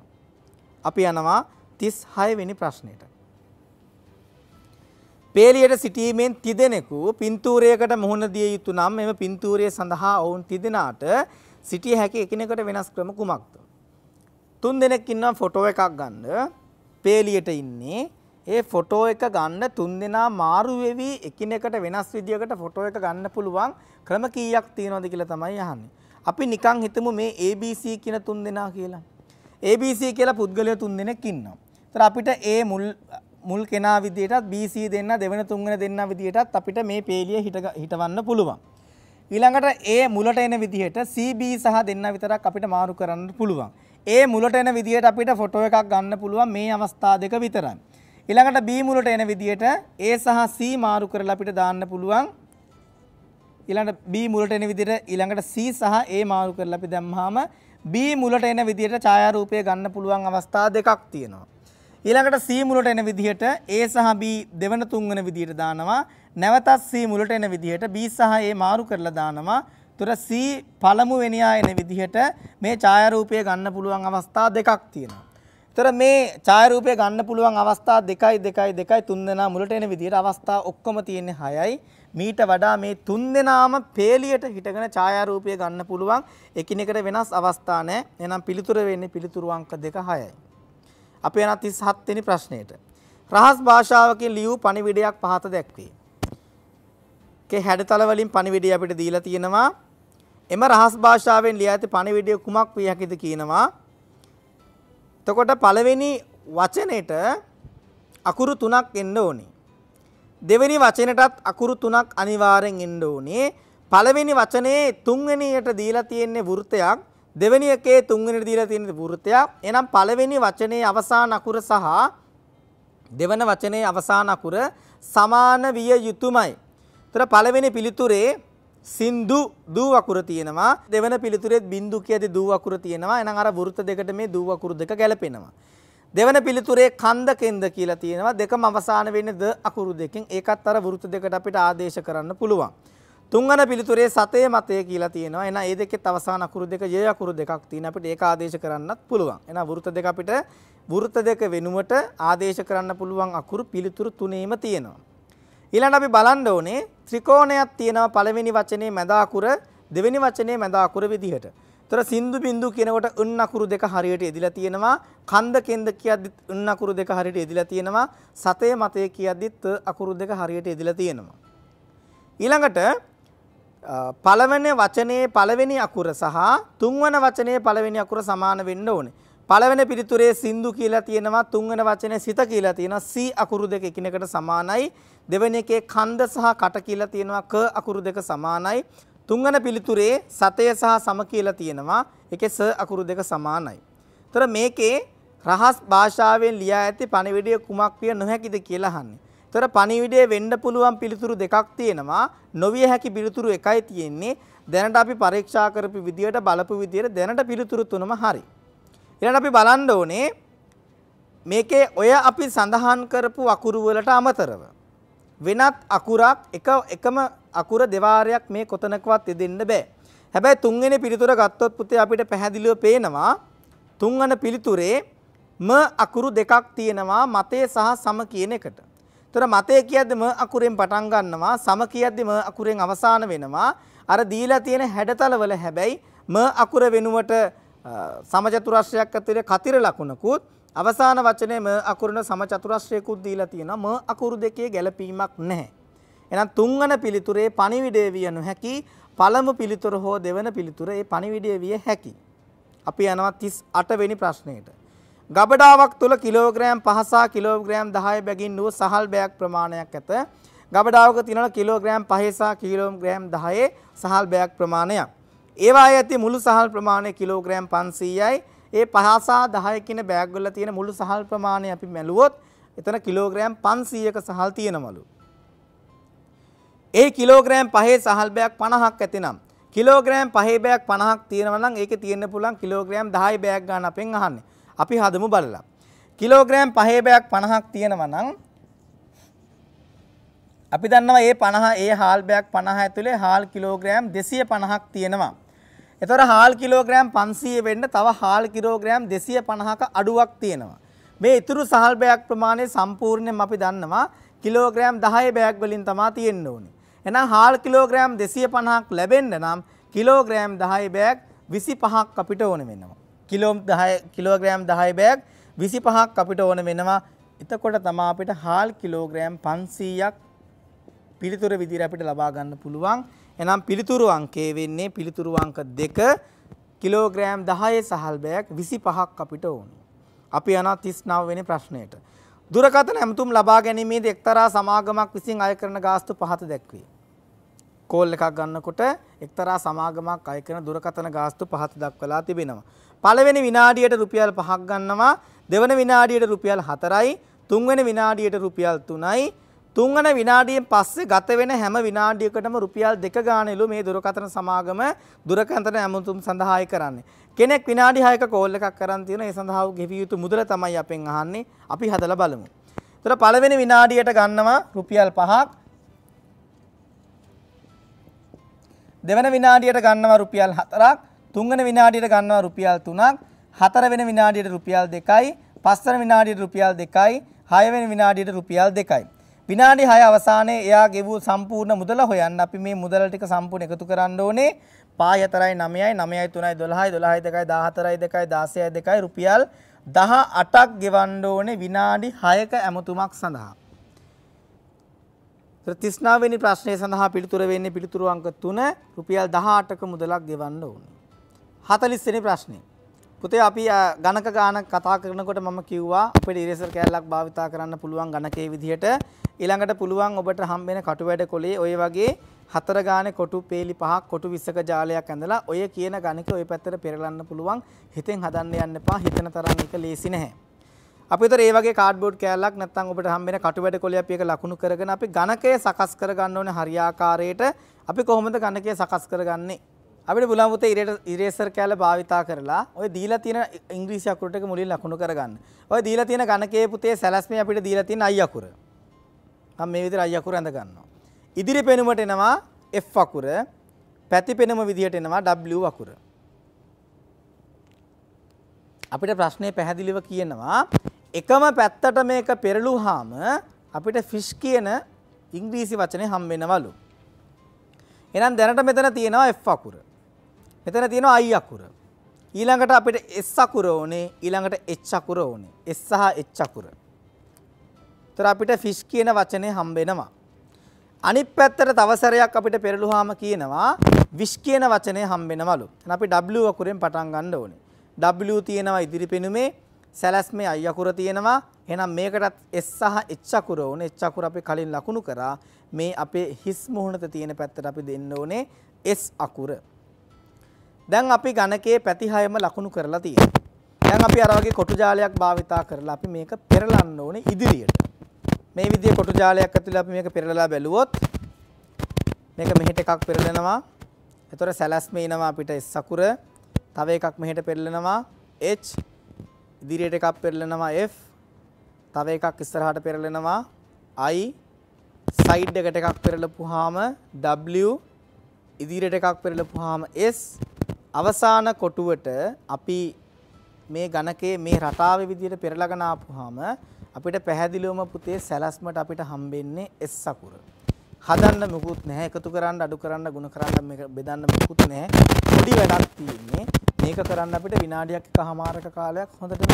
අපි යනවා 36 වෙනි ප්‍රශ්නෙට. පේලියට සිටීමෙන් තිදෙනෙකු පින්තූරයකට මුහුණ දිය යුතු නම් මෙම පින්තූරය සඳහා ඔවුන් තිදෙනාට සිටිය හැකි එකිනෙකට වෙනස් ක්‍රම කුමක්ද? තුන් දෙනෙක් ඉන්නවා ෆොටෝ එකක් ගන්න. පේලියට ඉන්නේ ඒ ෆොටෝ එක ගන්න තුන් දෙනා මාරු වෙවි එකිනෙකට වෙනස් විදියකට ෆොටෝ එක ගන්න පුළුවන් ක්‍රම කීයක් තියෙනවද කියලා තමයි අහන්නේ. අපි නිකන් හිතමු මේ ABC කියන තුන් දෙනා කියලා. ABC කියලා පුද්ගලයෝ තුන් දෙනෙක් ඉන්නවා. ඒතර අපිට A මුල් මුල් කෙනා විදියටත් BC දෙන්න දෙවෙනි තුන්වෙනි දෙන්න විදියටත් අපිට මේ පේලිය හිටවන්න පුළුවන්. ඊළඟට A මුලට එන විදියට CB සහ දෙන්න විතරක් අපිට මාරු කරන්න පුළුවන්. ඒ මුලට එන විදිහට අපිට ෆොටෝ එකක් ගන්න පුළුවන් මේ අවස්ථා දෙක විතරයි. ඊළඟට B මුලට එන විදිහට A සහ C මාරු කරලා අපිට දාන්න පුළුවන්. ඊළඟට B මුලට එන විදිහට ඊළඟට C සහ A මාරු කරලා අපි දැම්මහම B මුලට එන විදිහට ඡායාරූපය ගන්න පුළුවන් අවස්ථා දෙකක් තියෙනවා. ඊළඟට C මුලට එන විදිහට A සහ B දෙවන තුන්වන විදිහට දානවා. නැවතත් C මුලට එන විදිහට B සහ A මාරු කරලා දානවා. තොර C පළමු වෙනියා එන විදිහට මේ ඡායාරූපය ගන්න පුළුවන් අවස්ථා දෙකක් තියෙනවා. තොර මේ ඡායාරූපය ගන්න පුළුවන් අවස්ථා 2යි 2යි 2යි තුන් දෙනා මුලට එන විදිහට අවස්ථා ඔක්කොම තියෙන්නේ 6යි. මීට වඩා මේ තුන් දෙනාම පේලියට හිටගෙන ඡායාරූපය ගන්න පුළුවන් එකිනෙකට වෙනස් අවස්ථා නැහැ. එහෙනම් පිළිතුර වෙන්නේ පිළිතුරු අංක 2 6යි. අපි යන 37 වෙනි ප්‍රශ්නයට. රහස් භාෂාවකින් ලියූ පණිවිඩයක් පහත දැක්වේ. කේ හැඩතල වලින් පණිවිඩය අපිට දීලා තියෙනවා. එම රහස් භාෂාවෙන් ලියා ඇති පණිවිඩය කුමක් විය හැකිද කියනවා. එතකොට පළවෙනි වචනෙට අකුරු තුනක් එන්න ඕනේ. දෙවෙනි වචනෙටත් අකුරු තුනක් අනිවාර්යෙන් එන්න ඕනේ. පළවෙනි වචනේ තුන්වෙනියට දීලා තියෙන්නේ වෘත්තයක්. දෙවෙනි එකේ තුන්වෙනියට දීලා තියෙන්නේ වෘත්තයක්. එහෙනම් පළවෙනි වචනේ අවසාන අකුර සහ දෙවන වචනේ අවසාන අකුර සමාන විය යුතුයමයි. ඒතර පළවෙනි පිළිතුරේ සින්දු දූ වකුර තියෙනවා දෙවන පිළිතුරෙත් බින්දු කියති දූ වකුර තියෙනවා එහෙනම් අර වෘත්ත දෙකට මේ දූ වකුරු දෙක ගැලපෙනවා දෙවන පිළිතුරේ කන්ද කෙන්ද කියලා තියෙනවා දෙකම අවසාන වෙන්නේ ද අකුරු දෙකෙන් ඒකත් අර වෘත්ත දෙකට අපිට ආදේශ කරන්න පුළුවන් තුන්වන පිළිතුරේ සතේ මතය කියලා තියෙනවා එහෙනම් ඒ දෙකෙත් අවසාන අකුරු දෙක ය අකුරු දෙකක් තියෙන අපිට ඒක ආදේශ කරන්නත් පුළුවන් එහෙනම් වෘත්ත දෙක අපිට වෘත්ත දෙක වෙනුවට ආදේශ කරන්න පුළුවන් අකුරු පිළිතුරු තුනේම තියෙනවා ඊළඟ අපි බලන්න ඕනේ ත්‍රිකෝණයක් තියෙනවා පළවෙනි වචනේ මැද අකුර දෙවෙනි වචනේ මැද අකුර විදිහට. ඒතර සින්දු බින්දු කියනකොට උන් අකුරු දෙක හරියට එදිලා තියෙනවා. කන්ද කෙන්ද කියද්දි උන් අකුරු දෙක හරියට එදිලා තියෙනවා. සතේ මතේ කියද්දි ත අකුරු දෙක හරියට එදිලා තියෙනවා. ඊළඟට පළවෙනි වචනේ පළවෙනි අකුර සහ තුන්වන වචනේ පළවෙනි අකුර සමාන වෙන්න ඕනේ. පළවෙනි පිරිතුරේ සින්දු කියලා තියෙනවා තුන්වන වචනේ සිත කියලා තියෙනවා සී අකුරු දෙක එකිනෙකට සමානයි දෙවෙනි එකේ කන්ද සහ කට කියලා තියෙනවා ක අකුරු දෙක සමානයි. තුන්වන පිළිතුරේ සතය සහ සම කියලා තියෙනවා. ඒකේ ස අකුරු දෙක සමානයි. ତර මේකේ රහස් භාෂාවෙන් ලියා ඇති පණිවිඩය කුමක් විය නොහැකිද කියලා අහන්නේ. ତර පණිවිඩය වෙන්න පුළුවන් පිළිතුරු දෙකක් තියෙනවා. නොවිය හැකි පිළිතුරු එකයි තියෙන්නේ. දැනට අපි පරීක්ෂා කරපු විදියට බලපු විදියට දැනට පිළිතුරු තුනම හරි. ඊළඟට අපි බලන්න ඕනේ මේකේ ඔය අපි සඳහන් කරපු අකුරු වලට අමතරව වෙනත් අකුරක් එක එකම අකුර දෙවාරයක් මේ කොතනකවත් යෙදෙන්න බෑ. හැබැයි තුන්වෙනි පිළිතුර ගත්තොත් පුතේ අපිට පැහැදිලිව පේනවා තුන්වන පිළිතුරේ ම අකුරු දෙකක් තියෙනවා මතේ සහ සම කියන එකට. එතකොට මතේ කියද්දි ම අකුරෙන් පටන් ගන්නවා සම කියද්දි ම අකුරෙන් අවසාන වෙනවා. අර දීලා තියෙන හැඩතලවල හැබැයි ම අකුර වෙනුවට සමචතුරස්‍රයක් ඇතුලේ කතිර ලකුණකුත් අවසාන වචනේ ම අකුරන සමචතුරස්්‍රයකුත් දීලා තියෙනවා ම අකුරු දෙකේ ගැළපීමක් නැහැ. එහෙනම් තුන්වන පිළිතුරේ පණිවිඩය විය නොහැකි පළමු පිළිතුර හෝ දෙවන පිළිතුර ඒ පණිවිඩය විය හැකි. අපි යනවා 38 වෙනි ප්‍රශ්නයට. ගබඩාවක් තුල කිලෝග්‍රෑම් 5 සහ කිලෝග්‍රෑම් 10 බැගින් වූ සහල් බෑග් ප්‍රමාණයක් ඇත. ගබඩාවක තිනන කිලෝග්‍රෑම් 5 සහ කිලෝග්‍රෑම් 10 සහල් බෑග් ප්‍රමාණයක්. ඒවායේ ඇති මුළු සහල් ප්‍රමාණය කිලෝග්‍රෑම් 500යි ඒ 5 සහ 10 කියන බෑග් වල තියෙන මුළු සහල් ප්‍රමාණය අපි මැලුවොත් එතන කිලෝග්‍රෑම් 500ක සහල් තියෙනවලු. ඒ කිලෝග්‍රෑම් 5 සහල් බෑග් 50ක් ඇතිනම් කිලෝග්‍රෑම් 5 බෑග් 50ක් තියෙනවා නම් ඒකේ තියෙන්න පුළුවන් කිලෝග්‍රෑම් 10 බෑග් ගන්න අපෙන් අහන්නේ. අපි හදමු බලලා. කිලෝග්‍රෑම් 5 බෑග් 50ක් තියෙනවා නම් අපි දන්නවා ඒ 50 ඒ හාල් බෑග් 50 ඇතුලේ හාල් කිලෝග්‍රෑම් 250ක් තියෙනවා. එතොර හාල් කිලෝග්‍රෑම් පන්සීය වෙන්න තව හාල් කිලෝග්‍රෑම් දෙසිය පණහක අඩුවක් තියෙනවා. මේ ඉතුරු සහල් බෑග් ප්‍රමාණය සම්පූර්ණයෙන් අපි දන්නවා කිලෝග්‍රෑම් 10 බෑග් වලින් තමා තියෙන්න ඕනේ. එහෙනම් හාල් කිලෝග්‍රෑම් 250ක් ලැබෙන්න නම් කිලෝග්‍රෑම් 10 බෑග් 25ක් අපිට ඕන වෙනවා. කිලෝ 10 කිලෝග්‍රෑම් 10 බෑග් 25ක් අපිට ඕන වෙනවා. එතකොට තමයි අපිට හාල් කිලෝග්‍රෑම් 500ක් පිළිතුර විදිහට අපිට ලබා ගන්න පුළුවන්. එනම් පිළිතුරු අංකය වෙන්නේ පිළිතුරු අංක 2 කිලෝග්‍රෑම් 10 සහල් බෑග් 25ක් අපිට ඕනේ. අපි යනවා 39 වෙනි ප්‍රශ්නයට. දුරකථන ඇමතුම් ලබා ගැනීමේදී එක්තරා සමාගමක් විසින් අය කරන ගාස්තු පහත දැක්වේ. කෝල් එකක් ගන්නකොට එක්තරා සමාගමක් අය කරන දුරකථන ගාස්තු පහත දක්වලා තිබෙනවා. පළවෙනි විනාඩියට රුපියල් 5ක් ගන්නවා, දෙවන විනාඩියට රුපියල් 4යි, තුන්වෙනි විනාඩියට රුපියල් 3යි, තුන්වන විනාඩියෙන් පස්සේ ගත වෙන හැම විනාඩියකටම රුපියල් දෙක ගානලු මේ දුරකථන සමාගම දුරකථන ඇමතුම් සඳහායි කරන්නේ. කෙනෙක් විනාඩි 6ක කෝල් එකක් කරන් තියෙන ඒ සඳහා ගෙවිය යුතු මුදල තමයි අපෙන් අහන්නේ. අපි හදලා බලමු. එතකොට පළවෙනි විනාඩියට ගන්නවා රුපියල් 5ක්. දෙවන විනාඩියට ගන්නවා රුපියල් 4ක්. තුන්වන විනාඩියට ගන්නවා රුපියල් 3ක්. හතරවෙනි විනාඩියට රුපියල් 2යි. පස්වන විනාඩියට රුපියල් 2යි. හයවෙනි විනාඩියට රුපියල් 2යි. විනාඩි 6 අවසානයේ එයා ගෙවූ සම්පූර්ණ මුදල හොයන්න අපි මේ මුදල ටික සම්පූර්ණ එකතු කරන්න ඕනේ. පාය 4යි 9යි 9යි 3යි 12යි 12යි 2යි 14යි 2යි 16යි 2යි රුපියල් 18ක් ගෙවන්න ඕනේ විනාඩි 6ක ඇමතුමක් සඳහා. තෘතිස්නා වෙනි ප්‍රශ්නය සඳහා පිළිතුර වෙන්නේ පිළිතුරු අංක 3 රුපියල් 18ක මුදලක් ගෙවන්න ඕනේ. 40 වෙනි ප්‍රශ්නේ පුතේ අපි ගණක ගාන කතා කරනකොට මම කිව්වා අපිට ඉරේසර් කෑල්ලක් භාවිතා කරන්න පුළුවන් ගණකයේ විදිහට ඊළඟට පුළුවන් ඔබට හම්බෙන කටු වැඩ කොලේ ඔය වගේ හතර ගානේ කොටු peeli පහක් කොටු 20ක ජාලයක් ඇඳලා ඔය කියන ගණක ඔය පැත්තට පෙරලන්න පුළුවන් හිතෙන් හදන්න යන්න එපා හිතන තරම් එක ලේසි නැහැ අපිතර ඒ වගේ කාඩ්බෝඩ් කෑල්ලක් නැත්නම් ඔබට හම්බෙන කටු වැඩ කොලේ අපි එක ලකුණු කරගෙන අපි ගණකය සකස් කරගන්න ඕනේ හරියාකාරයට අපි කොහොමද ගණකය සකස් කරගන්නේ අපිට පුළුවන් පුතේ ඉරේසර් කෑල්ල භාවිතා කරලා ඔය දීලා තියෙන ඉංග්‍රීසි අකුරු ටික මුලින් ලකුණු කරගන්න. ඔය දීලා තියෙන ගණකයේ පුතේ සැලැස්මේ අපිට දීලා තියෙන අයි අකුර. මම මේ විදිහට අය අකුර ඇඳ ගන්නවා. ඉදිරි පෙනුමට එනවා F අකුර. පැති පෙනුම විදිහට එනවා W අකුර. අපිට ප්‍රශ්නේ පැහැදිලිව කියනවා එකම පැත්තට මේක පෙරළුවාම අපිට ෆිෂ් කියන ඉංග්‍රීසි වචනේ හම් වෙනවලු. එහෙනම් දැනට මෙතන තියෙනවා F අකුර. මෙතන තියෙනවා I අකුර. ඊළඟට අපිට S අකුර ඕනේ, ඊළඟට H අකුර ඕනේ. S සහ H අකුර. ඒතර අපිට ෆිෂ් කියන වචනේ හම්බෙනවා. අනිත් පැත්තට තව සැරයක් අපිට පෙරළුවාම කියනවා විෂ් කියන වචනේ හම්බෙනවලු. එහෙනම් අපි W අකුරෙන් පටන් ගන්න ඕනේ. W තියෙනවා ඉදිරි පෙනුමේ සැලැස්මේ I අකුර තියෙනවා. එහෙනම් මේකටත් S සහ H අකුර ඕනේ. H අකුර අපි කලින් ලකුණු කරා. මේ අපේ හිස් මුහුණත තියෙන පැත්තට අපි දෙන්න ඕනේ S අකුර. දැන් අපි ගණකයේ පැති හයම ලකුණු කරලා තියෙනවා. දැන් අපි අර වගේ කොටු ජාලයක් භාවිතා කරලා අපි මේක පෙරලන්න ඕනේ ඉදිරියට. මේ විදිහේ කොටු ජාලයක් ඇතුළේ අපි මේක පෙරලලා බැලුවොත් මේක මෙහෙට එකක් පෙරලනවා. එතකොට සැලැස්ම එනවා අපිට S අකුර. තව එකක් මෙහෙට පෙරලනවා H. ඉදිරියට එකක් පෙරලනවා F. තව එකක් ඉස්සරහට පෙරලනවා I. සයිඩ් එකට එකක් පෙරලපුවාම W. ඉදිරියට එකක් පෙරලපුවාම S. අවසාන කොටුවට අපි මේ ගණකයේ මේ රටාවේ විදිහට පෙරලගෙන ආපුවාම අපිට පැහැදිලිවම පුතේ සැලැස්මට අපිට හම්බෙන්නේ S අකුර. හදන්න මුකුත් නැහැ, එකතු කරන්න, අඩු කරන්න, ಗುಣ කරන්න, මේක බෙදන්න මුකුත් නැහැ. පොඩි වැඩක් තියෙන්නේ. මේක කරන්න අපිට විනාඩියක් එකහමාරක කාලයක් හොඳටම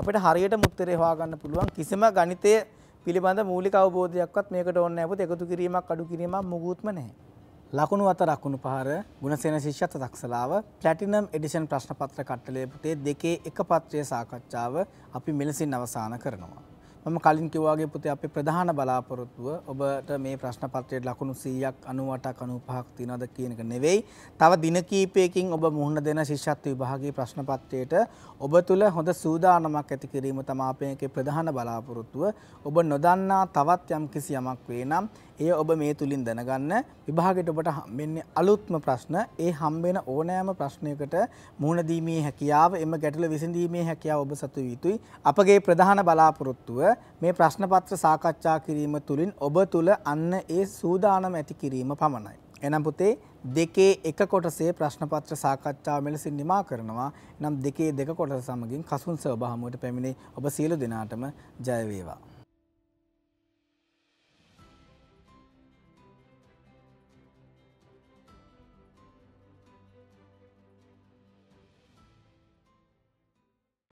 අපිට හරියට මුත්තරේ හොයාගන්න පුළුවන් කිසිම ගණිතයේ පිළිබඳ මූලික අවබෝධයක්වත් මේකට ඕනේ නැහැ. එකතු කිරීමක්, අඩු කිරීමක් මුකුත්ම නැහැ. ලකුණු අත රකුණු පහර ගුණසේන ශිෂ්‍යත දක්ෂලාව ප්ලැටිනම් එඩිෂන් ප්‍රශ්න පත්‍ර කට්ටලේ පුතේ දෙකේ එක පත්‍රය සාකච්ඡාව අපි මෙලෙසින් අවසාන කරනවා. මම කලින් කිව්වාගේ පුතේ අපේ ප්‍රධාන බලාපොරොත්තුව ඔබට මේ ප්‍රශ්න පත්‍රයේ ලකුණු 100ක් 98ක් 95ක් තියනවද කියන එක නෙවෙයි. තව දින කිහිපයකින් ඔබ මුහුණ දෙන ශිෂ්‍යත්ව විභාගයේ ප්‍රශ්න පත්‍රයට ඔබ තුල හොඳ සූදානමක් ඇති කිරීම තමයි අපේ ප්‍රධාන බලාපොරොත්තුව. ඔබ නොදන්නා තවත් යම්කිසි යමක් වේ නම් ඒ ඔබ මේ තුළින් දැනගන්න විභාගට ඔබට හම්බෙන්නේ අලුත්ම ප්‍රශ්න ඒ හම්බෙන ඕනෑම ප්‍රශ්නයකට මුහුණදීමේ හැකියාව එම ගැටල විසඳීමේ හැකියාව ඔබ සතු යුතුයි අපගේ ප්‍රධාන බලාපොරොත්තුව මේ ප්‍රශ්නපත්‍ර සාකච්ඡා කිරීම තුළින් ඔබ තුළ අන්න ඒ සූදානම් ඇති කිරීම පමණයි. එනම් පුතේ දෙකේ එක කොටසේ ප්‍රශ්නපත්‍ර සාකච්ඡාව මෙලෙසින් නිමා කරනවා නම් දෙකේ දෙක කොටස සමගින් කසුන් සභාමුවට පැමිණේ ඔබ සියලු දෙනාටම ජය වේවා